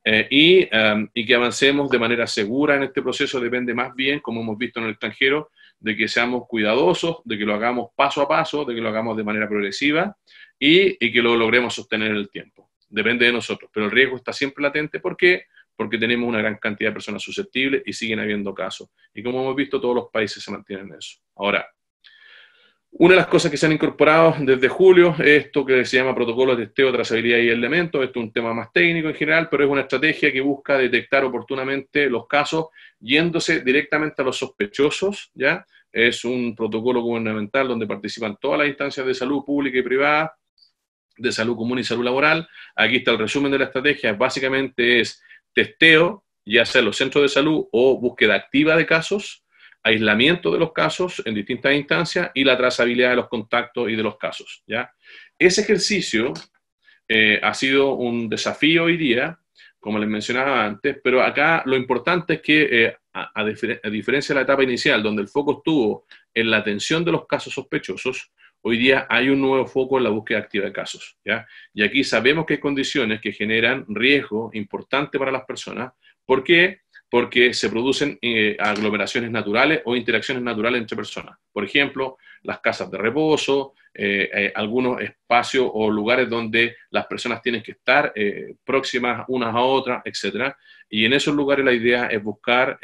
eh, em, y, que avancemos de manera segura en este proceso depende más bien, como hemos visto en el extranjero, de que seamos cuidadosos, de que lo hagamos paso a paso, de que lo hagamos de manera progresiva y, que lo logremos sostener en el tiempo. Depende de nosotros, pero el riesgo está siempre latente ¿por qué? porque tenemos una gran cantidad de personas susceptibles y siguen habiendo casos. Y como hemos visto, todos los países se mantienen en eso. Ahora, una de las cosas que se han incorporado desde julio es esto que se llama protocolo de testeo, trazabilidad y elementos. Esto es un tema más técnico en general, pero es una estrategia que busca detectar oportunamente los casos yéndose directamente a los sospechosos, ¿ya? Es un protocolo gubernamental donde participan todas las instancias de salud pública y privada, de salud común y salud laboral. Aquí está el resumen de la estrategia. Básicamente es testeo, ya sea en los centros de salud o búsqueda activa de casos, aislamiento de los casos en distintas instancias y la trazabilidad de los contactos y de los casos. ¿ya? Ese ejercicio eh, ha sido un desafío hoy día, como les mencionaba antes, pero acá lo importante es que, eh, a, diferencia de la etapa inicial, donde el foco estuvo en la atención de los casos sospechosos, hoy día hay un nuevo foco en la búsqueda activa de casos. ¿ya? Y aquí sabemos que hay condiciones que generan riesgo importante para las personas. porque qué? porque se producen eh, aglomeraciones naturales o interacciones naturales entre personas. Por ejemplo, las casas de reposo, eh, eh, algunos espacios o lugares donde las personas tienen que estar próximas unas a otras, etc. Y en esos lugares la idea es buscar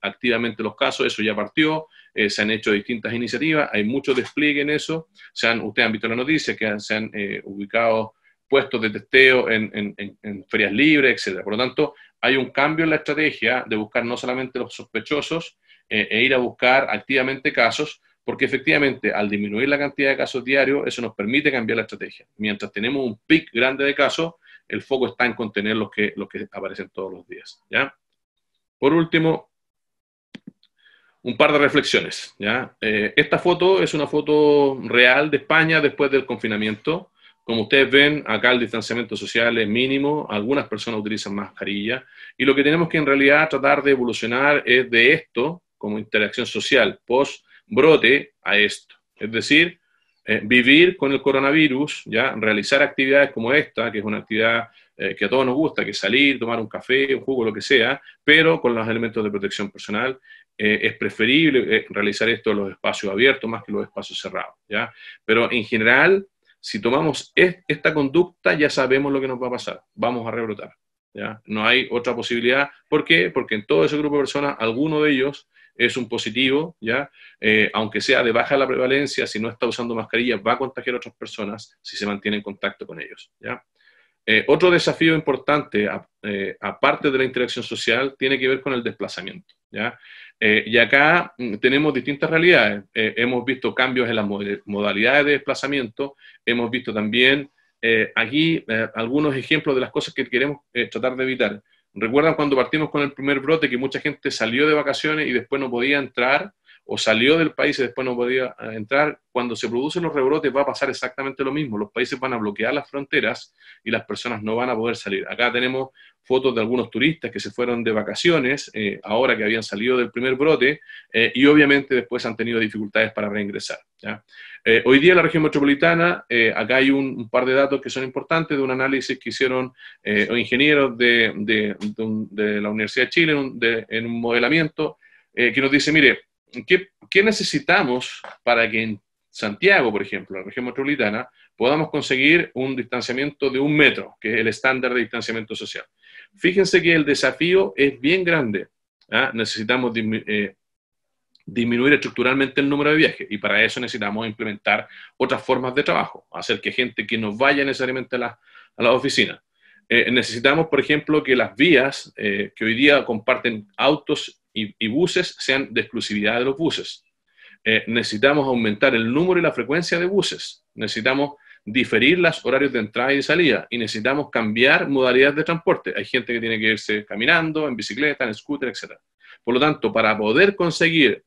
activamente los casos, eso ya partió, se han hecho distintas iniciativas, hay mucho despliegue en eso, se ustedes han visto la noticia que se han ubicado puestos de testeo en, ferias libres, etc. Por lo tanto, hay un cambio en la estrategia de buscar no solamente los sospechosos eh, e ir a buscar activamente casos, porque efectivamente al disminuir la cantidad de casos diarios, eso nos permite cambiar la estrategia. Mientras tenemos un pic grande de casos, el foco está en contener los que, los que aparecen todos los días. ¿ya? Por último, un par de reflexiones. ¿ya? Eh, esta foto es una foto real de España después del confinamiento. Como ustedes ven, acá el distanciamiento social es mínimo, algunas personas utilizan mascarilla y lo que tenemos que en realidad tratar de evolucionar es de esto como interacción social post brote a esto. Es decir, eh, vivir con el coronavirus, ya realizar actividades como esta, que es una actividad eh, que a todos nos gusta, que salir, tomar un café, un jugo, lo que sea, pero con los elementos de protección personal. Eh, es preferible realizar esto en los espacios abiertos más que en los espacios cerrados. ¿ya? Pero en general, si tomamos esta conducta, ya sabemos lo que nos va a pasar. Vamos a rebrotar. ¿ya? No hay otra posibilidad. ¿Por qué? Porque en todo ese grupo de personas, alguno de ellos es un positivo, ¿ya? Eh, aunque sea de baja la prevalencia, si no está usando mascarilla, va a contagiar a otras personas si se mantiene en contacto con ellos, ¿ya? Eh, otro desafío importante, eh, aparte de la interacción social, tiene que ver con el desplazamiento. ¿ya? Eh, y acá mm, tenemos distintas realidades. Eh, hemos visto cambios en las eh, modalidades de desplazamiento, hemos visto también aquí algunos ejemplos de las cosas que queremos tratar de evitar. ¿Recuerdan cuando partimos con el primer brote que mucha gente salió de vacaciones y después no podía entrar? o salió del país y después no podía eh, entrar, cuando se producen los rebrotes va a pasar exactamente lo mismo. Los países van a bloquear las fronteras y las personas no van a poder salir. Acá tenemos fotos de algunos turistas que se fueron de vacaciones eh, ahora que habían salido del primer brote eh, y obviamente después han tenido dificultades para reingresar. hoy día en la región metropolitana, acá hay un, par de datos que son importantes de un análisis que hicieron ingenieros de, de, la Universidad de Chile en un modelamiento que nos dice, mire, ¿qué, necesitamos para que en Santiago, por ejemplo, la región metropolitana, podamos conseguir un distanciamiento de un metro, que es el estándar de distanciamiento social? Fíjense que el desafío es bien grande. ¿ah? Necesitamos eh, disminuir estructuralmente el número de viajes y para eso necesitamos implementar otras formas de trabajo, hacer que gente que no vaya necesariamente a las la oficinas. Eh, necesitamos, por ejemplo, que las vías eh, que hoy día comparten autos y, buses sean de exclusividad de los buses. Eh, necesitamos aumentar el número y la frecuencia de buses. Necesitamos diferir los horarios de entrada y de salida y necesitamos cambiar modalidades de transporte. Hay gente que tiene que irse caminando, en bicicleta, en scooter, etc. Por lo tanto, para poder conseguir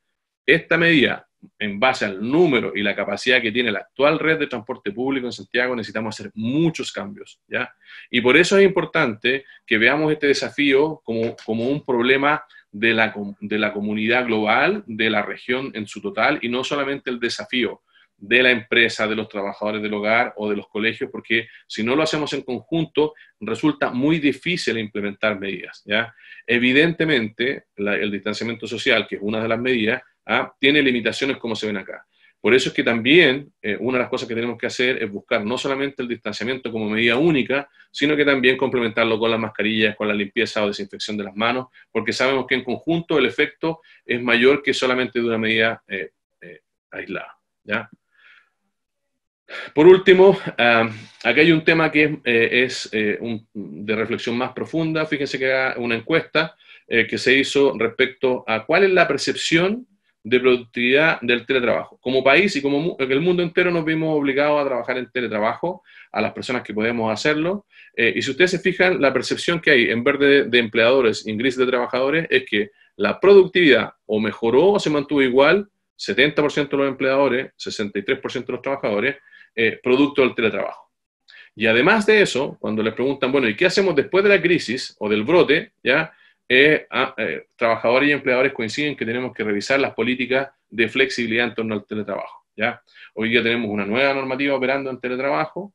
esta medida en base al número y la capacidad que tiene la actual red de transporte público en Santiago, necesitamos hacer muchos cambios. ¿ya? Y por eso es importante que veamos este desafío como, como un problema de la, de la comunidad global, de la región en su total, y no solamente el desafío de la empresa, de los trabajadores del hogar o de los colegios, porque si no lo hacemos en conjunto, resulta muy difícil implementar medidas. ¿ya? Evidentemente, el distanciamiento social, que es una de las medidas, ¿ah? tiene limitaciones como se ven acá. Por eso es que también eh, una de las cosas que tenemos que hacer es buscar no solamente el distanciamiento como medida única, sino que también complementarlo con las mascarillas, con la limpieza o desinfección de las manos, porque sabemos que en conjunto el efecto es mayor que solamente de una medida eh, eh, aislada. Por último, aquí hay un tema que es, de reflexión más profunda. Fíjense que hay una encuesta que se hizo respecto a cuál es la percepción de productividad del teletrabajo. Como país y como el mundo entero nos vimos obligados a trabajar en teletrabajo, a las personas que podemos hacerlo. Eh, y si ustedes se fijan, la percepción que hay en verde de empleadores en gris de trabajadores es que la productividad o mejoró o se mantuvo igual, 70% de los empleadores, 63% de los trabajadores, eh, producto del teletrabajo. Y además de eso, cuando les preguntan, bueno, ¿y qué hacemos después de la crisis o del brote? ¿Ya? Eh, ah, eh, trabajadores y empleadores coinciden que tenemos que revisar las políticas de flexibilidad en torno al teletrabajo. ¿ya? Hoy día tenemos una nueva normativa operando en teletrabajo,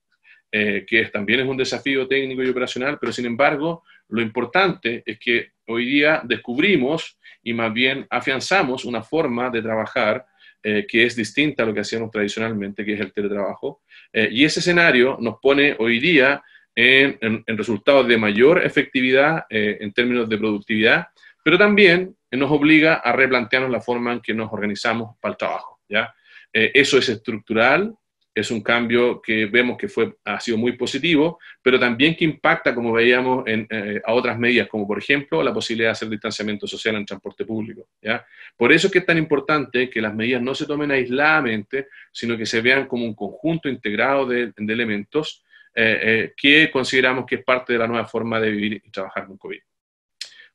eh, que también es un desafío técnico y operacional, pero sin embargo, lo importante es que hoy día descubrimos y más bien afianzamos una forma de trabajar que es distinta a lo que hacíamos tradicionalmente, que es el teletrabajo. y ese escenario nos pone hoy día en, resultados de mayor efectividad eh, en términos de productividad, pero también nos obliga a replantearnos la forma en que nos organizamos para el trabajo. ¿ya? Eh, eso es estructural, es un cambio que vemos que fue, ha sido muy positivo, pero también que impacta, como veíamos, en, eh, a otras medidas, como por ejemplo la posibilidad de hacer distanciamiento social en transporte público. ¿ya? Por eso es que es tan importante que las medidas no se tomen aisladamente, sino que se vean como un conjunto integrado de, de elementos eh, eh, que consideramos que es parte de la nueva forma de vivir y trabajar con COVID.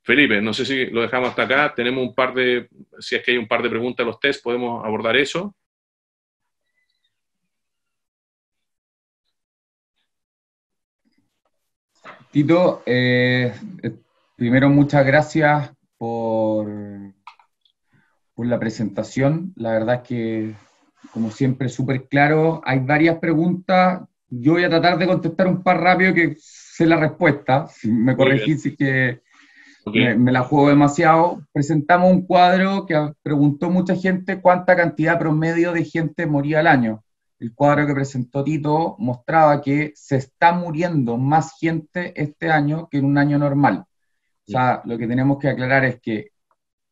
Felipe, no sé si lo dejamos hasta acá. Tenemos un par de, si es que hay un par de preguntas los test, podemos abordar eso. Tito, eh, primero muchas gracias por, por la presentación. La verdad es que, como siempre, súper claro. Hay varias preguntas yo voy a tratar de contestar un par rápido que sé la respuesta. me corregís, si es que me, me, la juego demasiado. Presentamos un cuadro que preguntó mucha gente cuánta cantidad promedio de gente moría al año. El cuadro que presentó Tito mostraba que se está muriendo más gente este año que en un año normal. O sea, lo que tenemos que aclarar es que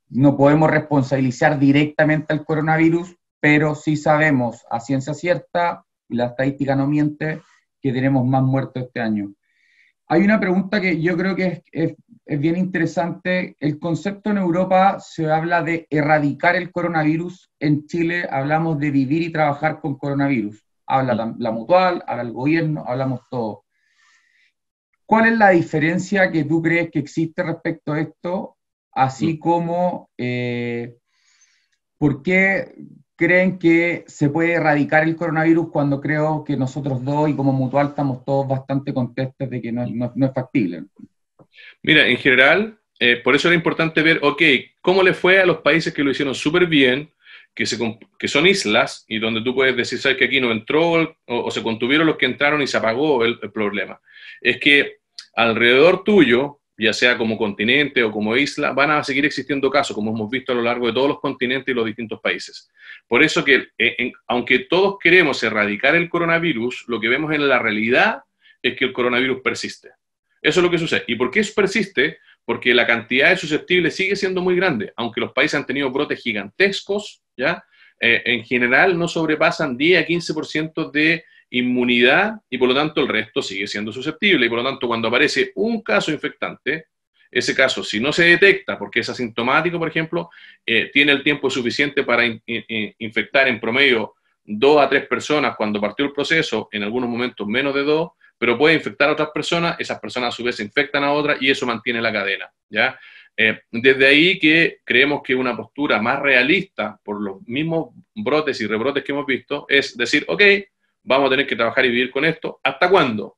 no podemos responsabilizar directamente al coronavirus, pero sí sabemos a ciencia cierta y la estadística no miente, que tenemos más muertos este año. Hay una pregunta que yo creo que es, bien interesante. El concepto en Europa se habla de erradicar el coronavirus. En Chile hablamos de vivir y trabajar con coronavirus. Habla la, mutual, habla el gobierno, hablamos todos. ¿Cuál es la diferencia que tú crees que existe respecto a esto? Así mm. como, eh, ¿por qué creen que se puede erradicar el coronavirus cuando creo que nosotros dos y como mutual estamos todos bastante contentos de que no, es factible. Mira, en general, eh, por eso era importante ver, ok, cómo le fue a los países que lo hicieron súper bien, que, se, son islas y donde tú puedes decir, sabes que aquí no entró o, se contuvieron los que entraron y se apagó el problema. Es que alrededor tuyo ya sea como continente o como isla, van a seguir existiendo casos, como hemos visto a lo largo de todos los continentes y los distintos países. Por eso que, eh, aunque todos queremos erradicar el coronavirus, lo que vemos en la realidad es que el coronavirus persiste. Eso es lo que sucede. ¿Y por qué eso persiste? Porque la cantidad de susceptibles sigue siendo muy grande, aunque los países han tenido brotes gigantescos, ¿ya? Eh, en general no sobrepasan 10 a 15% de inmunidad y por lo tanto el resto sigue siendo susceptible y por lo tanto cuando aparece un caso infectante, ese caso si no se detecta porque es asintomático, por ejemplo, eh, tiene el tiempo suficiente para infectar en promedio dos a tres personas cuando partió el proceso, en algunos momentos menos de dos, pero puede infectar a otras personas, esas personas a su vez infectan a otras y eso mantiene la cadena, ¿ya? Eh, desde ahí que creemos que una postura más realista por los mismos brotes y rebrotes que hemos visto es decir, ok, vamos a tener que trabajar y vivir con esto, ¿hasta cuándo?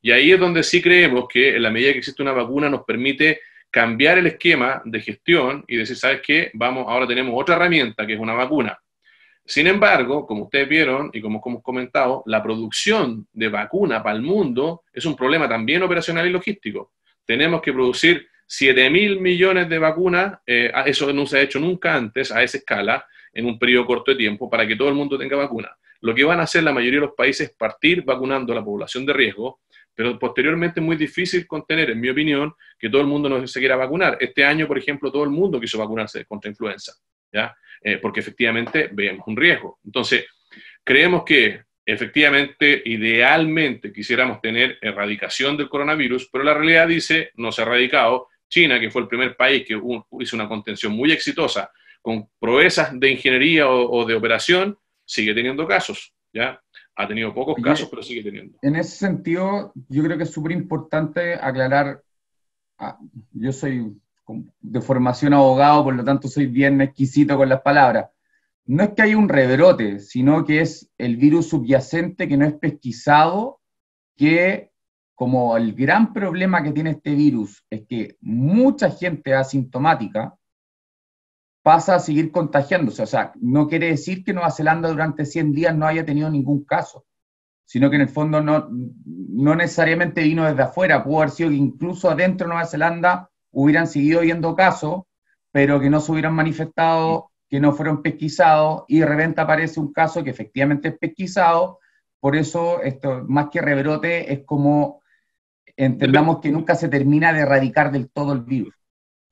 Y ahí es donde sí creemos que en la medida que existe una vacuna nos permite cambiar el esquema de gestión y decir, ¿sabes qué? Vamos, ahora tenemos otra herramienta que es una vacuna. Sin embargo, como ustedes vieron y como hemos comentado, la producción de vacuna para el mundo es un problema también operacional y logístico. Tenemos que producir 7 mil millones de vacunas, eh, eso no se ha hecho nunca antes a esa escala, en un periodo corto de tiempo, para que todo el mundo tenga vacuna. Lo que van a hacer la mayoría de los países es partir vacunando a la población de riesgo, pero posteriormente es muy difícil contener, en mi opinión, que todo el mundo no se quiera vacunar. Este año, por ejemplo, todo el mundo quiso vacunarse contra influenza, ¿ya? Eh, porque efectivamente vemos un riesgo. Entonces, creemos que efectivamente, idealmente, quisiéramos tener erradicación del coronavirus, pero la realidad dice, no se ha erradicado. China, que fue el primer país que hizo una contención muy exitosa, con proezas de ingeniería o de operación, sigue teniendo casos, ¿ya? Ha tenido pocos casos, pero sigue teniendo. En ese sentido, yo creo que es súper importante aclarar, ah, yo soy de formación abogado, por lo tanto soy bien exquisito con las palabras. No es que hay un rebrote, sino que es el virus subyacente que no es pesquisado, que como el gran problema que tiene este virus es que mucha gente asintomática, pasa a seguir contagiándose. O sea, no quiere decir que Nueva Zelanda durante 100 días no haya tenido ningún caso, sino que en el fondo no, no necesariamente vino desde afuera. Pudo haber sido que incluso adentro de Nueva Zelanda hubieran seguido viendo casos, pero que no se hubieran manifestado, que no fueron pesquisados, y de repente aparece un caso que efectivamente es pesquisado. Por eso, esto más que rebrote, es como entendamos que nunca se termina de erradicar del todo el virus.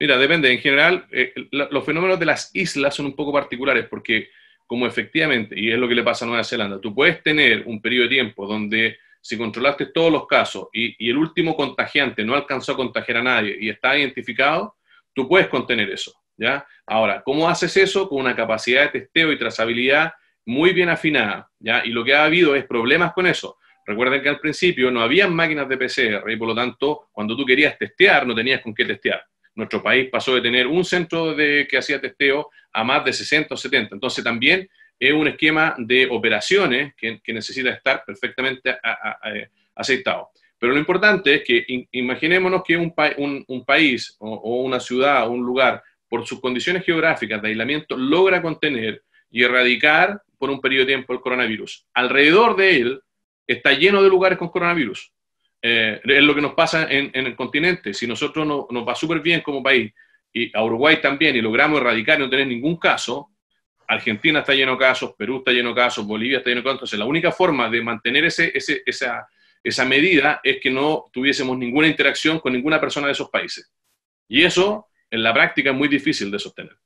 Mira, depende. En general, eh, los fenómenos de las islas son un poco particulares porque, como efectivamente, y es lo que le pasa a Nueva Zelanda, tú puedes tener un periodo de tiempo donde si controlaste todos los casos y, y el último contagiante no alcanzó a contagiar a nadie y está identificado, tú puedes contener eso. ¿ya? Ahora, ¿cómo haces eso? Con una capacidad de testeo y trazabilidad muy bien afinada. ¿ya? Y lo que ha habido es problemas con eso. Recuerden que al principio no había máquinas de PCR y por lo tanto, cuando tú querías testear, no tenías con qué testear nuestro país pasó de tener un centro de, que hacía testeo a más de 60 o 70. Entonces también es un esquema de operaciones que, necesita estar perfectamente aceptado. Pero lo importante es que imaginémonos que un, un, país o, o, una ciudad o un lugar, por sus condiciones geográficas de aislamiento, logra contener y erradicar por un periodo de tiempo el coronavirus. Alrededor de él está lleno de lugares con coronavirus. Eh, es lo que nos pasa en, el continente. Si nosotros nos va súper bien como país y a Uruguay también y logramos erradicar y no tener ningún caso, Argentina está lleno de casos, Perú está lleno de casos, Bolivia está lleno de casos. Entonces, la única forma de mantener esa, esa medida es que no tuviésemos ninguna interacción con ninguna persona de esos países. Y eso, en la práctica, es muy difícil de sostener.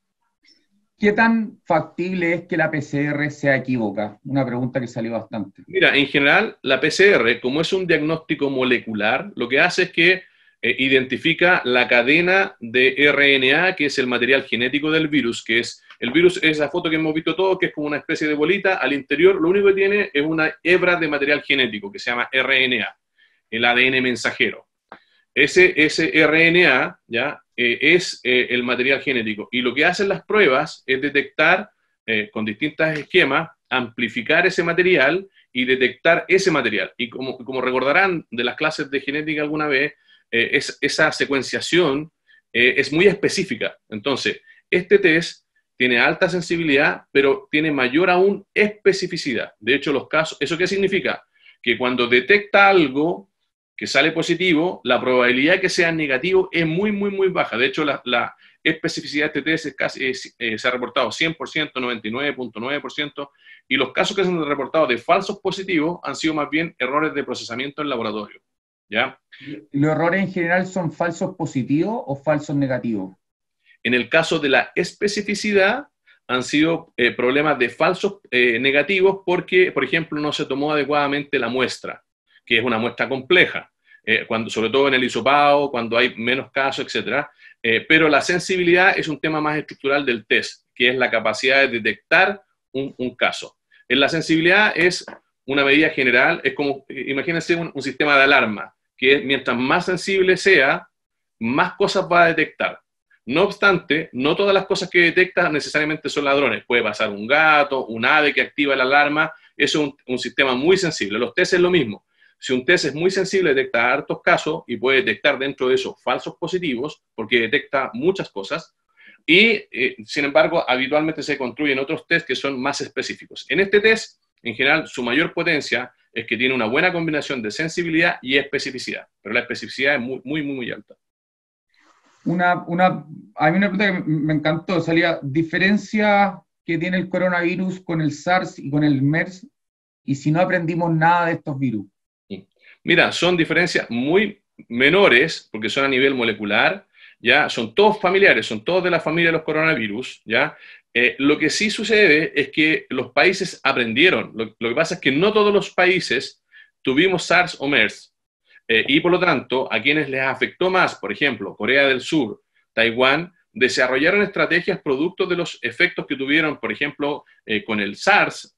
¿Qué tan factible es que la PCR sea equívoca? Una pregunta que salió bastante. Mira, en general, la PCR, como es un diagnóstico molecular, lo que hace es que eh, identifica la cadena de RNA, que es el material genético del virus, que es el virus, esa foto que hemos visto todos, que es como una especie de bolita, al interior lo único que tiene es una hebra de material genético, que se llama RNA, el ADN mensajero. Ese, ese RNA, ¿ya? Eh, es eh, el material genético. Y lo que hacen las pruebas es detectar eh, con distintos esquemas, amplificar ese material y detectar ese material. Y como, recordarán de las clases de genética alguna vez, es, esa secuenciación es muy específica. Entonces, este test tiene alta sensibilidad, pero tiene mayor aún especificidad. De hecho, los casos, ¿eso qué significa? Que cuando detecta algo, que sale positivo, la probabilidad de que sea negativo es muy, muy, muy baja. De hecho, la, especificidad de este test es casi, eh, se ha reportado 100%, 99.9%, y los casos que se han reportado de falsos positivos han sido más bien errores de procesamiento en laboratorio. ¿ya? ¿Los errores en general son falsos positivos o falsos negativos? En el caso de la especificidad, han sido eh, problemas de falsos eh, negativos porque, por ejemplo, no se tomó adecuadamente la muestra que es una muestra compleja, eh, cuando, sobre todo en el isopado cuando hay menos casos, etc. Eh, pero la sensibilidad es un tema más estructural del test, que es la capacidad de detectar un, caso. En la sensibilidad es una medida general, es como, imagínense un, sistema de alarma, que mientras más sensible sea, más cosas va a detectar. No obstante, no todas las cosas que detecta necesariamente son ladrones. Puede pasar un gato, un ave que activa la alarma. Eso es un, un sistema muy sensible. Los test es lo mismo. Si un test es muy sensible, detecta hartos casos y puede detectar dentro de esos falsos positivos, porque detecta muchas cosas. Y, eh, sin embargo, habitualmente se construyen otros tests que son más específicos. En este test, en general, su mayor potencia es que tiene una buena combinación de sensibilidad y especificidad, pero la especificidad es muy, muy, muy, alta. Una, una, a mí me encantó, salía, ¿diferencia que tiene el coronavirus con el SARS y con el MERS? Y si no aprendimos nada de estos virus. Mira, son diferencias muy menores, porque son a nivel molecular, ¿ya? Son todos familiares, son todos de la familia de los coronavirus, ¿ya? Eh, lo que sí sucede es que los países aprendieron. Lo, que pasa es que no todos los países tuvimos SARS o MERS. Eh, y por lo tanto, a quienes les afectó más, por ejemplo, Corea del Sur, Taiwán, desarrollaron estrategias producto de los efectos que tuvieron, por ejemplo, eh, con el SARS,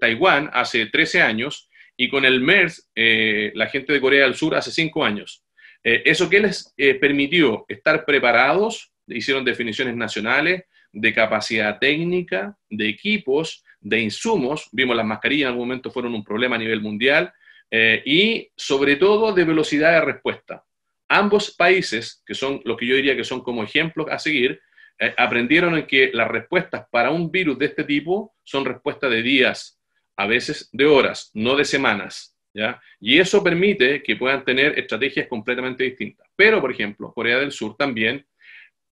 Taiwán, hace 13 años, y con el MERS, eh, la gente de Corea del Sur, hace cinco años. Eh, ¿Eso qué les eh, permitió? Estar preparados, hicieron definiciones nacionales de capacidad técnica, de equipos, de insumos, vimos las mascarillas en algún momento fueron un problema a nivel mundial, y sobre todo de velocidad de respuesta. Ambos países, que son los que yo diría que son como ejemplos a seguir, aprendieron en que las respuestas para un virus de este tipo son respuestas de días, a veces de horas, no de semanas. ¿ya? Y eso permite que puedan tener estrategias completamente distintas. Pero, por ejemplo, Corea del Sur también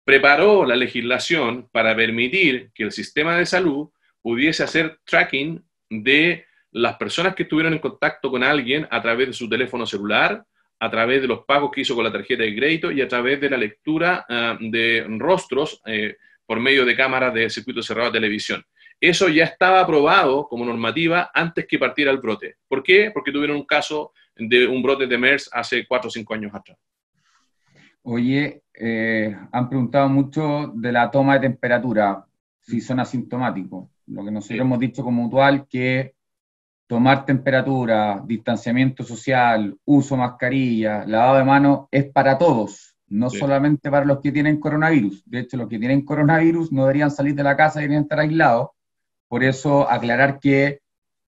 preparó la legislación para permitir que el sistema de salud pudiese hacer tracking de las personas que estuvieron en contacto con alguien a través de su teléfono celular, a través de los pagos que hizo con la tarjeta de crédito y a través de la lectura ah, de rostros eh, por medio de cámaras de circuito cerrado de televisión eso ya estaba aprobado como normativa antes que partiera el brote. ¿Por qué? Porque tuvieron un caso de un brote de MERS hace cuatro o cinco años atrás. Oye, eh, han preguntado mucho de la toma de temperatura, si son asintomáticos. Lo que nosotros hemos dicho como mutual, que tomar temperatura, distanciamiento social, uso mascarilla, lavado de manos, es para todos, no solamente para los que tienen coronavirus. De hecho, los que tienen coronavirus no deberían salir de la casa, deberían estar aislados por eso aclarar que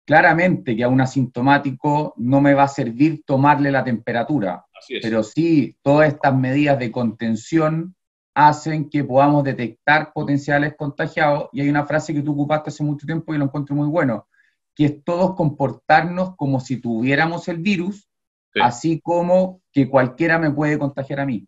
claramente que a un asintomático no me va a servir tomarle la temperatura, pero sí todas estas medidas de contención hacen que podamos detectar potenciales contagiados. Y hay una frase que tú ocupaste hace mucho tiempo y lo encuentro muy bueno, que es todos comportarnos como si tuviéramos el virus, así como que cualquiera me puede contagiar a mí.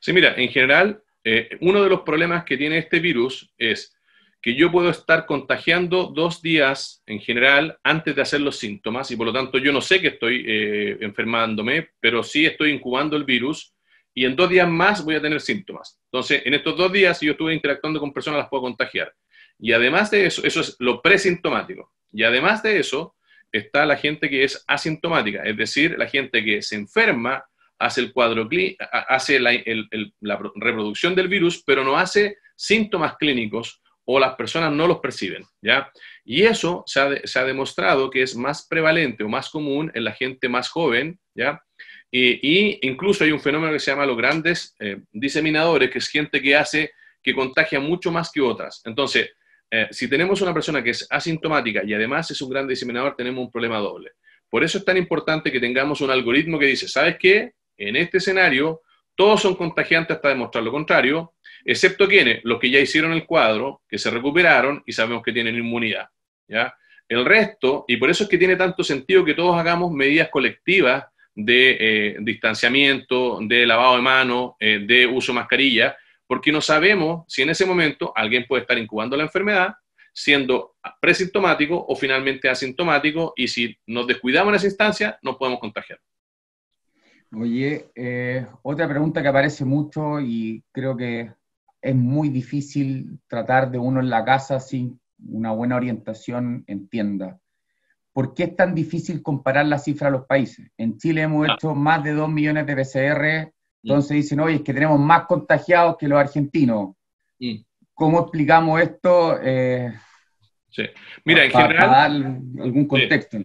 Sí, mira, en general, eh, uno de los problemas que tiene este virus es que yo puedo estar contagiando dos días en general antes de hacer los síntomas y por lo tanto yo no sé que estoy eh, enfermándome, pero sí estoy incubando el virus y en dos días más voy a tener síntomas. Entonces, en estos dos días, si yo estuve interactuando con personas, las puedo contagiar. Y además de eso, eso es lo presintomático. Y además de eso, está la gente que es asintomática, es decir, la gente que se enferma, hace, el cuadro, hace la reproducción del virus, pero no hace síntomas clínicos o las personas no los perciben, ¿ya? Y eso se ha, demostrado que es más prevalente o más común en la gente más joven, ¿ya? Y, incluso hay un fenómeno que se llama los grandes eh, diseminadores, que es gente que hace, que contagia mucho más que otras. Entonces, eh, si tenemos una persona que es asintomática y además es un gran diseminador, tenemos un problema doble. Por eso es tan importante que tengamos un algoritmo que dice, ¿sabes qué? En este escenario, todos son contagiantes hasta demostrar lo contrario, excepto quienes, los que ya hicieron el cuadro, que se recuperaron y sabemos que tienen inmunidad. ¿ya? El resto, y por eso es que tiene tanto sentido que todos hagamos medidas colectivas de eh, distanciamiento, de lavado de manos, eh, de uso de mascarilla, porque no sabemos si en ese momento alguien puede estar incubando la enfermedad, siendo presintomático o finalmente asintomático, y si nos descuidamos en esa instancia, nos podemos contagiar. Oye, eh, otra pregunta que aparece mucho y creo que es muy difícil tratar de uno en la casa sin una buena orientación en tienda. ¿Por qué es tan difícil comparar la cifra a los países? En Chile hemos ah. hecho más de 2 millones de PCR, entonces mm. dicen, oye, es que tenemos más contagiados que los argentinos. Mm. ¿Cómo explicamos esto? Eh, sí. Mira, en general. dar algún contexto.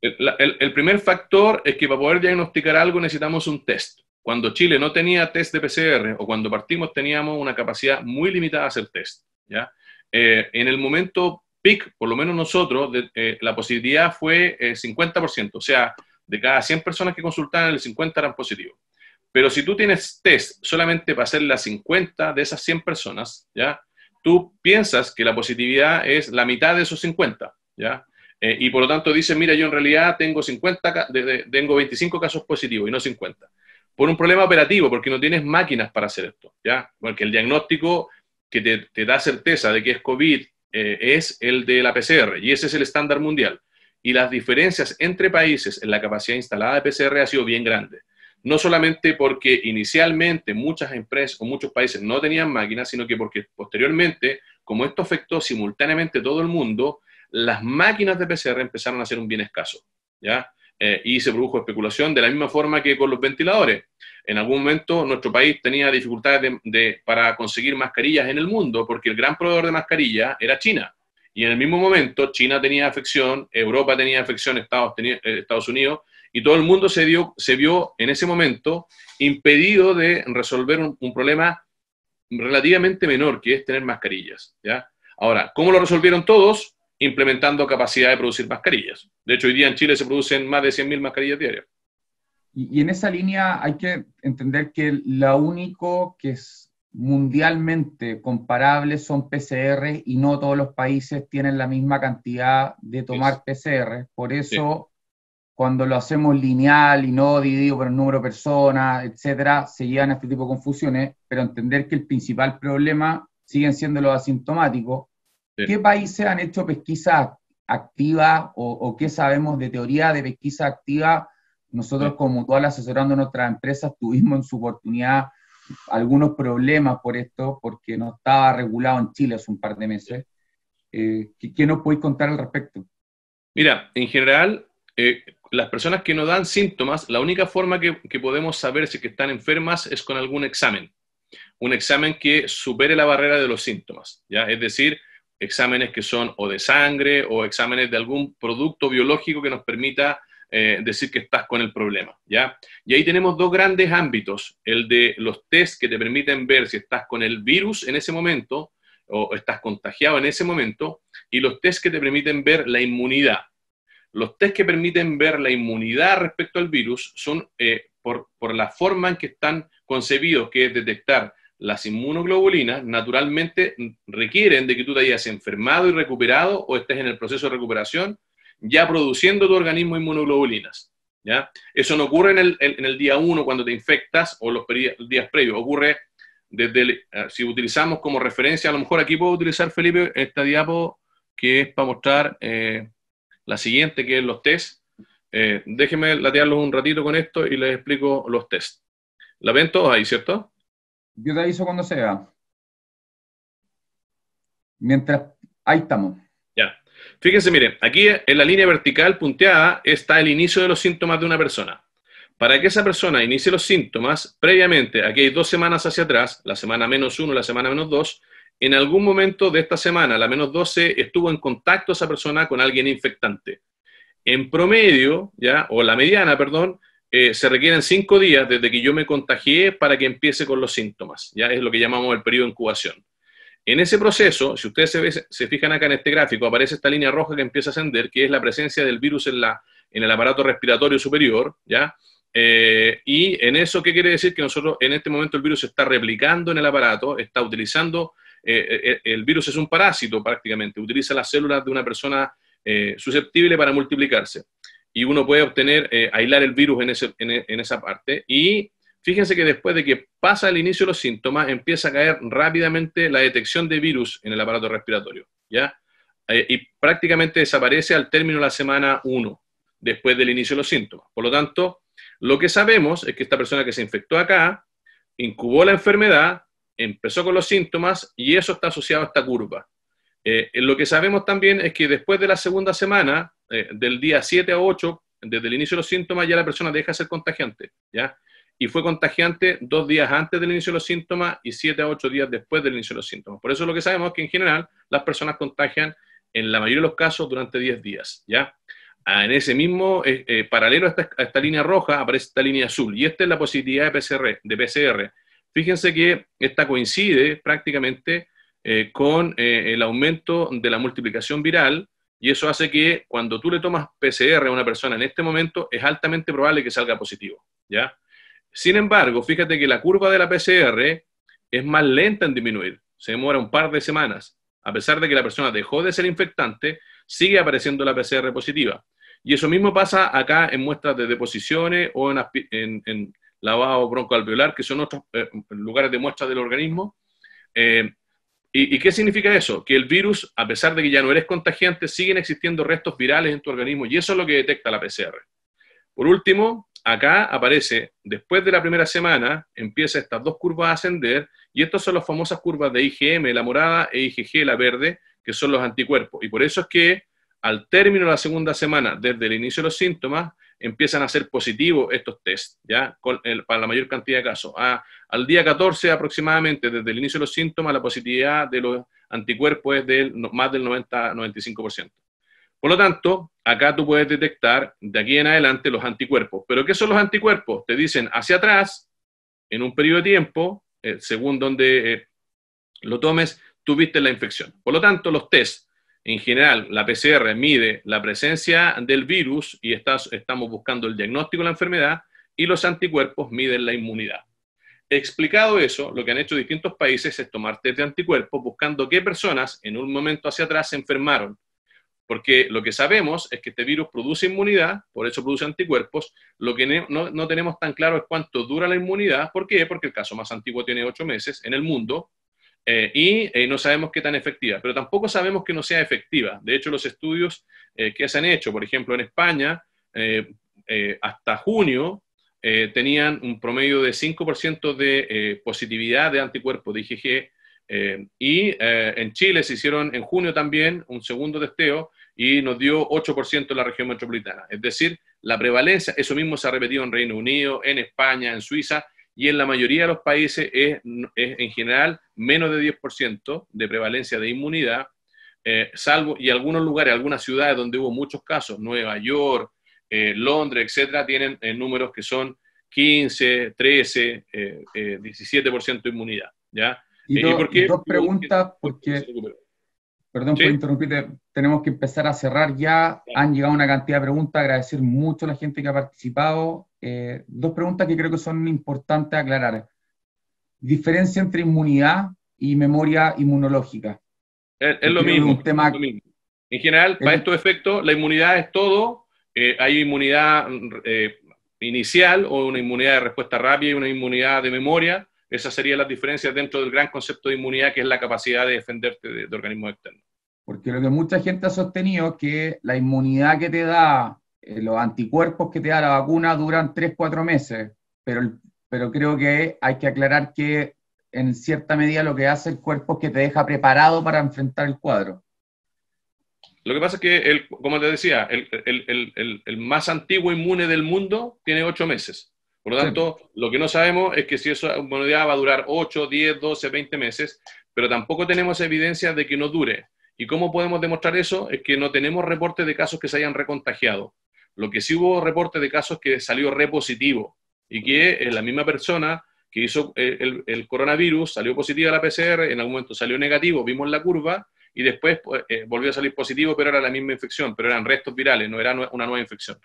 el primer factor es que para poder diagnosticar algo necesitamos un test. Cuando Chile no tenía test de PCR o cuando partimos teníamos una capacidad muy limitada a hacer test. ¿ya? Eh, en el momento PIC, por lo menos nosotros, eh, la positividad fue 50%, eh, o sea, de cada 100 personas que consultaban, el 50 eran positivos. Pero si tú tienes test solamente para hacer las 50 de esas 100 personas, ¿ya? Tú piensas que la positividad es la mitad de esos 50, ¿ya? y por lo tanto dices, mira, yo en realidad tengo, 50, tengo 25 casos positivos y no 50 por un problema operativo, porque no tienes máquinas para hacer esto, ¿ya? Porque el diagnóstico que te, da certeza de que es COVID eh, es el de la PCR, y ese es el estándar mundial. Y las diferencias entre países en la capacidad instalada de PCR ha sido bien grande. No solamente porque inicialmente muchas empresas o muchos países no tenían máquinas, sino que porque posteriormente, como esto afectó simultáneamente todo el mundo, las máquinas de PCR empezaron a ser un bien escaso, ¿ya? Eh, y se produjo especulación de la misma forma que con los ventiladores. En algún momento nuestro país tenía dificultades para conseguir mascarillas en el mundo porque el gran proveedor de mascarillas era China. Y en el mismo momento China tenía afección, Europa tenía afección, eh, Estados, Unidos, y todo el mundo se, dio, se vio en ese momento impedido de resolver un, un problema relativamente menor, que es tener mascarillas. ¿ya? Ahora, ¿cómo lo resolvieron todos? implementando capacidad de producir mascarillas. De hecho, hoy día en Chile se producen más de 100.000 mascarillas diarias. Y, en esa línea hay que entender que lo único que es mundialmente comparable son PCR y no todos los países tienen la misma cantidad de tomar PCR. Por eso, cuando lo hacemos lineal y no dividido por el número de personas, etcétera, se llegan a este tipo de confusiones, pero entender que el principal problema siguen siendo los asintomáticos ¿Qué ¿Qué países han hecho pesquisa activa o, qué sabemos de teoría de pesquisa activa? Nosotros como como Mutual asesorando a nuestras empresas tuvimos en su oportunidad algunos problemas por esto, porque no estaba regulado en Chile hace un par de meses. Eh, ¿qué, nos podéis contar al respecto? Mira, en general, eh, las personas que no dan síntomas, la única forma que, podemos saber si que están enfermas es con algún examen. Un examen que supere la barrera de los síntomas, ¿ya? Es decir, exámenes que son o de sangre o exámenes de algún producto biológico que nos permita eh, decir que estás con el problema. ¿ya? Y ahí tenemos dos grandes ámbitos, el de los test que te permiten ver si estás con el virus en ese momento o estás contagiado en ese momento, y los test que te permiten ver la inmunidad. Los test que permiten ver la inmunidad respecto al virus son eh, por, por la forma en que están concebidos, que es detectar las inmunoglobulinas naturalmente requieren de que tú te hayas enfermado y recuperado o estés en el proceso de recuperación ya produciendo tu organismo inmunoglobulinas. ¿ya? Eso no ocurre en el, día 1 cuando te infectas o los días previos, ocurre desde eh, si utilizamos como referencia, a lo mejor aquí puedo utilizar, Felipe, esta diapo que es para mostrar eh, la siguiente, que es los test. Eh, déjenme latearlos un ratito con esto y les explico los test. ¿La ven todos ahí, cierto? Yo te aviso cuando sea. Mientras, ahí estamos. Ya. Fíjense, miren, aquí en la línea vertical punteada está el inicio de los síntomas de una persona. Para que esa persona inicie los síntomas, previamente, aquí hay dos semanas hacia atrás, la semana menos uno, la semana menos dos, en algún momento de esta semana, la menos doce, estuvo en contacto esa persona con alguien infectante. En promedio, ya, o la mediana, perdón, eh, se requieren cinco días desde que yo me contagié para que empiece con los síntomas. Ya es lo que llamamos el periodo de incubación. En ese proceso, si ustedes se, fijan acá en este gráfico, aparece esta línea roja que empieza a ascender, que es la presencia del virus en, la, el aparato respiratorio superior, ¿ya? Eh, y en eso, ¿qué quiere decir? Que nosotros en este momento el virus se está replicando en el aparato, está utilizando, eh, el virus es un parásito prácticamente, utiliza las células de una persona susceptible para multiplicarse y uno puede obtener, eh, aislar el virus e, en, esa parte. Y fíjense que después de que pasa el inicio de los síntomas, empieza a caer rápidamente la detección de virus en el aparato respiratorio, ¿ya? Eh, y prácticamente desaparece al término de la semana 1, después del inicio de los síntomas. Por lo tanto, lo que sabemos es que esta persona que se infectó acá, incubó la enfermedad, empezó con los síntomas y eso está asociado a esta curva. Eh, lo que sabemos también es que después de la segunda semana, eh, del día 7 a 8, desde el inicio de los síntomas, ya la persona deja de ser contagiante, ¿ya? Y fue contagiante dos días antes del inicio de los síntomas y siete a ocho días después del inicio de los síntomas. Por eso lo que sabemos es que en general las personas contagian en la mayoría de los casos durante 10 días, ¿ya? Ah, en ese mismo eh, paralelo a esta, línea roja aparece esta línea azul y esta es la positividad de PCR. De PCR. Fíjense que esta coincide prácticamente eh, con eh, el aumento de la multiplicación viral y eso hace que cuando tú le tomas PCR a una persona en este momento es altamente probable que salga positivo, ¿ya? Sin embargo, fíjate que la curva de la PCR es más lenta en disminuir, se demora un par de semanas. A pesar de que la persona dejó de ser infectante, sigue apareciendo la PCR positiva. Y eso mismo pasa acá en muestras de deposiciones o en, en, en lavado broncoalveolar, que son otros eh, lugares de muestra del organismo. Eh, ¿Y, qué significa eso? Que el virus, a pesar de que ya no eres contagiante, siguen existiendo restos virales en tu organismo y eso es lo que detecta la PCR. Por último, acá aparece, después de la primera semana, empieza estas dos curvas a ascender y estas son las famosas curvas de IgM, la morada, e IgG, la verde, que son los anticuerpos. Y por eso es que al término de la segunda semana, desde el inicio de los síntomas, empiezan a ser positivos estos test, ¿ya? para la mayor cantidad de casos. A, ah, al día 14 aproximadamente, desde el inicio de los síntomas, la positividad de los anticuerpos es del, más del 90-95%. Por lo tanto, acá tú puedes detectar de aquí en adelante los anticuerpos. ¿Pero qué son los anticuerpos? Te dicen hacia atrás, en un periodo de tiempo, eh, según donde eh, lo tomes, tuviste la infección. Por lo tanto, los test en general, la PCR mide la presencia del virus y estamos buscando el diagnóstico de la enfermedad y los anticuerpos miden la inmunidad. Explicado eso, lo que han hecho distintos países es tomar test de anticuerpos buscando qué personas en un momento hacia atrás se enfermaron. Porque lo que sabemos es que este virus produce inmunidad, por eso produce anticuerpos. Lo que no, no tenemos tan claro es cuánto dura la inmunidad. ¿Por qué? Porque el caso más antiguo tiene ocho meses en el mundo, eh, y eh, no sabemos qué tan efectiva, pero tampoco sabemos que no sea efectiva. De hecho, los estudios eh, que se han hecho, por ejemplo, en España, hasta junio tenían un promedio de 5% de positividad de anticuerpos de IgG, y en Chile se hicieron en junio también un segundo testeo y nos dio 8% en la región metropolitana. Es decir, la prevalencia, eso mismo se ha repetido en Reino Unido, en España, en Suiza, y en la mayoría de los países es, en general menos de 10% de prevalencia de inmunidad, eh, salvo, y algunos lugares, algunas ciudades donde hubo muchos casos, Nueva York, eh, Londres, etcétera, tienen eh, números que son 15, 13, 17% de inmunidad. ¿ya? Y, por dos preguntas, porque Perdón por interrumpirte, tenemos que empezar a cerrar ya. Han llegado una cantidad de preguntas, agradecer mucho a la gente que ha participado. Eh, dos preguntas que creo que son importantes aclarar. Diferencia entre inmunidad y memoria inmunológica. Es, lo, mismo, En general, para estos efectos, la inmunidad es todo. Eh, hay inmunidad eh, inicial o una inmunidad de respuesta rápida y una inmunidad de memoria. Esas serían las diferencias dentro del gran concepto de inmunidad, que es la capacidad de defenderte de, organismos externos. Porque lo que mucha gente ha sostenido es que la inmunidad que te da, eh, los anticuerpos que te da la vacuna duran 3-4 meses, pero, pero creo que hay que aclarar que en cierta medida lo que hace el cuerpo es que te deja preparado para enfrentar el cuadro. Lo que pasa es que, como te decía, el, el más antiguo inmune del mundo tiene 8 meses. Por lo tanto, lo que no sabemos es que si esa monodía va a durar 8, 10, 12, 20 meses, pero tampoco tenemos evidencia de que no dure. ¿Y cómo podemos demostrar eso? Es que no tenemos reportes de casos que se hayan recontagiado. Lo que sí hubo reportes de casos que salió repositivo y que eh, la misma persona que hizo eh, el, coronavirus salió positiva la PCR, en algún momento salió negativo, vimos la curva y después pues, eh, volvió a salir positivo, pero era la misma infección, pero eran restos virales, no era una nueva infección.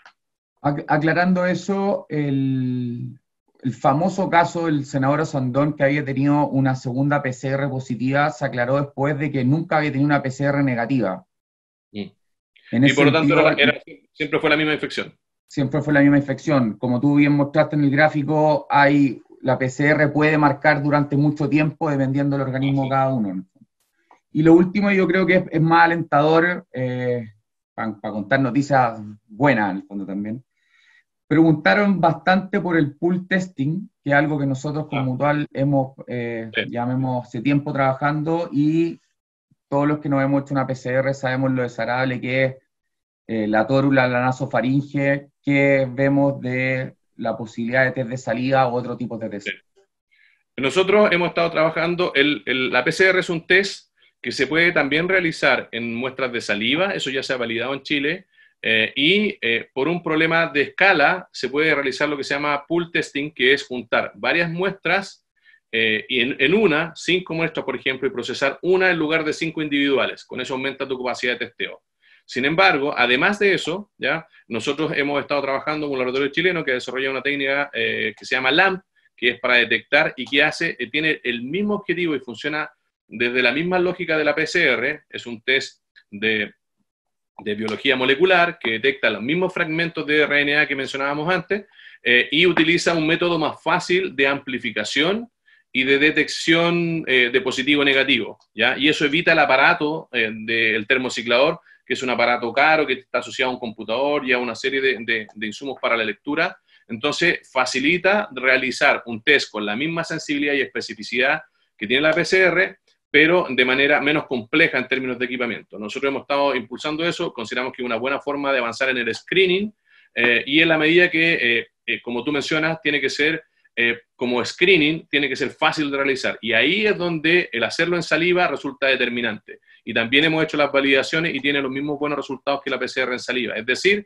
Aclarando eso, el, famoso caso del senador Sandón que había tenido una segunda PCR positiva se aclaró después de que nunca había tenido una PCR negativa. Mm. y por lo tanto siempre fue la misma infección. Siempre fue la misma infección. Como tú bien mostraste en el gráfico, hay, la PCR puede marcar durante mucho tiempo dependiendo del organismo ah, cada uno. Y lo último yo creo que es, más alentador eh, para contar noticias buenas en el fondo también Preguntaron bastante por el pool testing, que es algo que nosotros ah. como Mutual hemos, eh, llamemos, hace tiempo trabajando y todos los que nos hemos hecho una PCR sabemos lo desagradable que es eh, la tórula, la nasofaringe, que vemos de la posibilidad de test de salida u otro tipo de test. Nosotros hemos estado trabajando, la PCR es un test que se puede también realizar en muestras de saliva, eso ya se ha validado en Chile, eh, y eh, por un problema de escala se puede realizar lo que se llama pool testing, que es juntar varias muestras eh, y en, una, cinco muestras, por ejemplo, y procesar una en lugar de cinco individuales. Con eso aumenta tu capacidad de testeo. Sin embargo, además de eso, ¿ya? nosotros hemos estado trabajando con un laboratorio chileno que desarrolla una técnica que se llama LAMP, que es para detectar y que hace, tiene el mismo objetivo y funciona desde la misma lógica de la PCR, es un test de de biología molecular que detecta los mismos fragmentos de RNA que mencionábamos antes eh, y utiliza un método más fácil de amplificación y de detección eh, de positivo negativo. ¿ya? Y eso evita el aparato eh, del termociclador, que es un aparato caro que está asociado a un computador y a una serie de, de insumos para la lectura. Entonces, facilita realizar un test con la misma sensibilidad y especificidad que tiene la PCR, pero de manera menos compleja en términos de equipamiento. Nosotros hemos estado impulsando eso, consideramos que es una buena forma de avanzar en el screening eh, y en la medida que, eh, eh, como tú mencionas, tiene que ser como screening, tiene que ser fácil de realizar. Y ahí es donde el hacerlo en saliva resulta determinante. Y también hemos hecho las validaciones y tiene los mismos buenos resultados que la PCR en saliva. Es decir,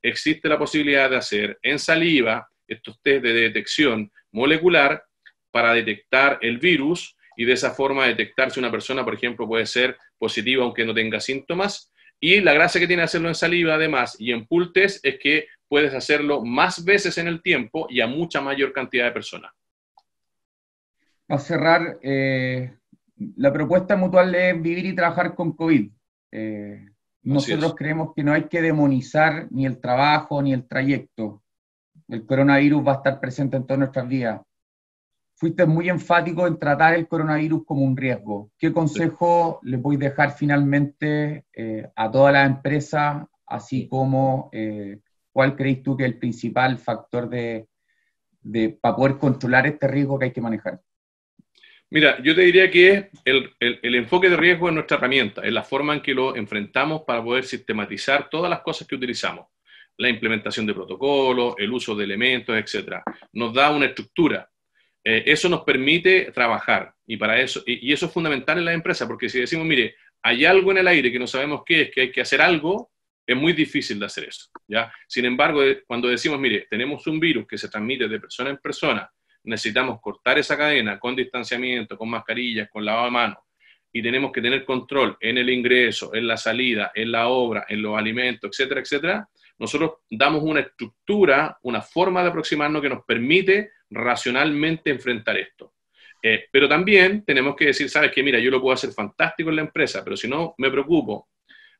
existe la posibilidad de hacer en saliva estos test de detección molecular para detectar el virus y de esa forma detectarse una persona, por ejemplo, puede ser positiva aunque no tenga síntomas. Y la gracia que tiene hacerlo en saliva, además, y en pultes, es que puedes hacerlo más veces en el tiempo y a mucha mayor cantidad de personas. Para cerrar, eh, la propuesta mutual es vivir y trabajar con COVID. Eh, nosotros creemos que no hay que demonizar ni el trabajo ni el trayecto. El coronavirus va a estar presente en todas nuestras vidas fuiste muy enfático en tratar el coronavirus como un riesgo. ¿Qué consejo le voy a dejar finalmente eh, a todas las empresas, así como eh, cuál crees tú que es el principal factor de, para poder controlar este riesgo que hay que manejar? Mira, yo te diría que el, el, enfoque de riesgo es nuestra herramienta, es la forma en que lo enfrentamos para poder sistematizar todas las cosas que utilizamos. La implementación de protocolos, el uso de elementos, etc. Nos da una estructura, eh, eso nos permite trabajar y, para eso, y, eso es fundamental en la empresa, porque si decimos, mire, hay algo en el aire que no sabemos qué es, que hay que hacer algo, es muy difícil de hacer eso. ¿ya? Sin embargo, eh, cuando decimos, mire, tenemos un virus que se transmite de persona en persona, necesitamos cortar esa cadena con distanciamiento, con mascarillas, con lavado de manos, y tenemos que tener control en el ingreso, en la salida, en la obra, en los alimentos, etcétera, etcétera, nosotros damos una estructura, una forma de aproximarnos que nos permite racionalmente enfrentar esto. Eh, pero también tenemos que decir, sabes que mira, yo lo puedo hacer fantástico en la empresa, pero si no me preocupo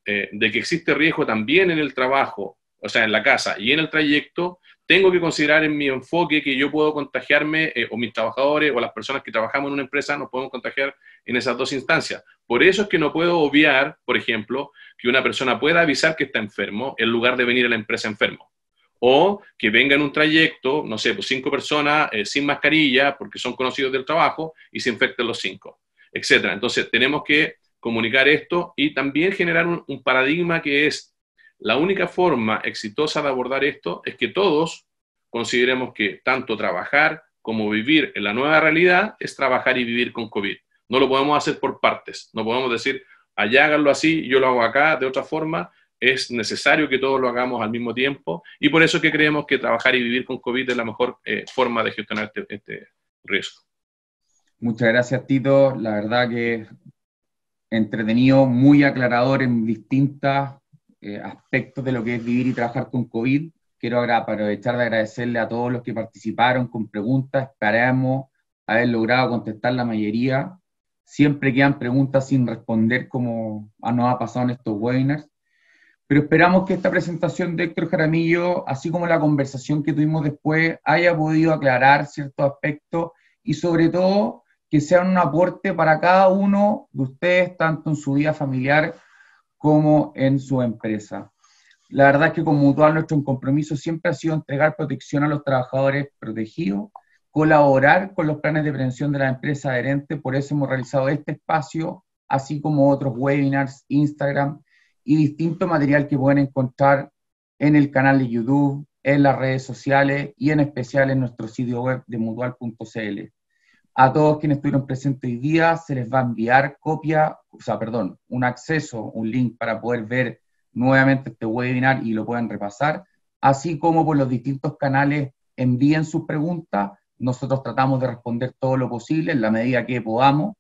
eh, de que existe riesgo también en el trabajo, o sea, en la casa y en el trayecto, tengo que considerar en mi enfoque que yo puedo contagiarme eh, o mis trabajadores o las personas que trabajamos en una empresa nos podemos contagiar en esas dos instancias. Por eso es que no puedo obviar, por ejemplo, que una persona pueda avisar que está enfermo en lugar de venir a la empresa enfermo o que vengan un trayecto, no sé, pues cinco personas eh, sin mascarilla porque son conocidos del trabajo y se infecten los cinco, etcétera. Entonces, tenemos que comunicar esto y también generar un, un paradigma que es la única forma exitosa de abordar esto es que todos consideremos que tanto trabajar como vivir en la nueva realidad es trabajar y vivir con COVID. No lo podemos hacer por partes, no podemos decir allá háganlo así, yo lo hago acá de otra forma, es necesario que todos lo hagamos al mismo tiempo y por eso que creemos que trabajar y vivir con COVID es la mejor eh, forma de gestionar este, este, riesgo. Muchas gracias, Tito. La verdad que entretenido, muy aclarador en distintos eh, aspectos de lo que es vivir y trabajar con COVID. Quiero aprovechar de agradecerle a todos los que participaron con preguntas. Esperamos haber logrado contestar la mayoría. Siempre quedan preguntas sin responder como nos ha pasado en estos webinars pero esperamos que esta presentación de Héctor Jaramillo, así como la conversación que tuvimos después, haya podido aclarar ciertos aspectos y sobre todo que sea un aporte para cada uno de ustedes, tanto en su vida familiar como en su empresa. La verdad es que como Mutual nuestro compromiso siempre ha sido entregar protección a los trabajadores protegidos, colaborar con los planes de prevención de la empresa adherente, por eso hemos realizado este espacio, así como otros webinars, Instagram, y distinto material que pueden encontrar en el canal de YouTube, en las redes sociales y en especial en nuestro sitio web de mutual.cl. A todos quienes estuvieron presentes hoy día se les va a enviar copia, o sea, perdón, un acceso, un link para poder ver nuevamente este webinar y lo puedan repasar, así como por los distintos canales envíen sus preguntas. Nosotros tratamos de responder todo lo posible en la medida que podamos.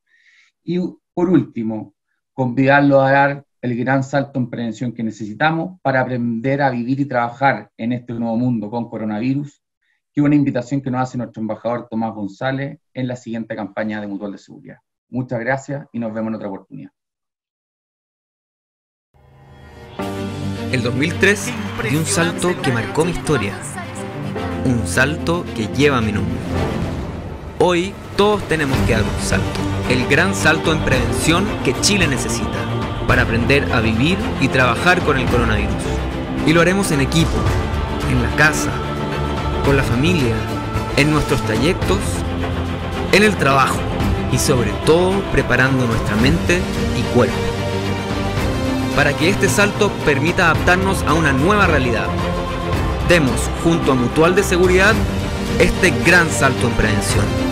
Y por último, convidarlos a dar el gran salto en prevención que necesitamos para aprender a vivir y trabajar en este nuevo mundo con coronavirus, que una invitación que nos hace nuestro embajador Tomás González en la siguiente campaña de Mutual de Seguridad. Muchas gracias y nos vemos en otra oportunidad. El 2003 dio un salto que marcó mi historia, un salto que lleva mi nombre. Hoy todos tenemos que dar un salto, el gran salto en prevención que Chile necesita para aprender a vivir y trabajar con el coronavirus. Y lo haremos en equipo, en la casa, con la familia, en nuestros trayectos, en el trabajo y sobre todo preparando nuestra mente y cuerpo. Para que este salto permita adaptarnos a una nueva realidad. Demos junto a Mutual de Seguridad este gran salto en prevención.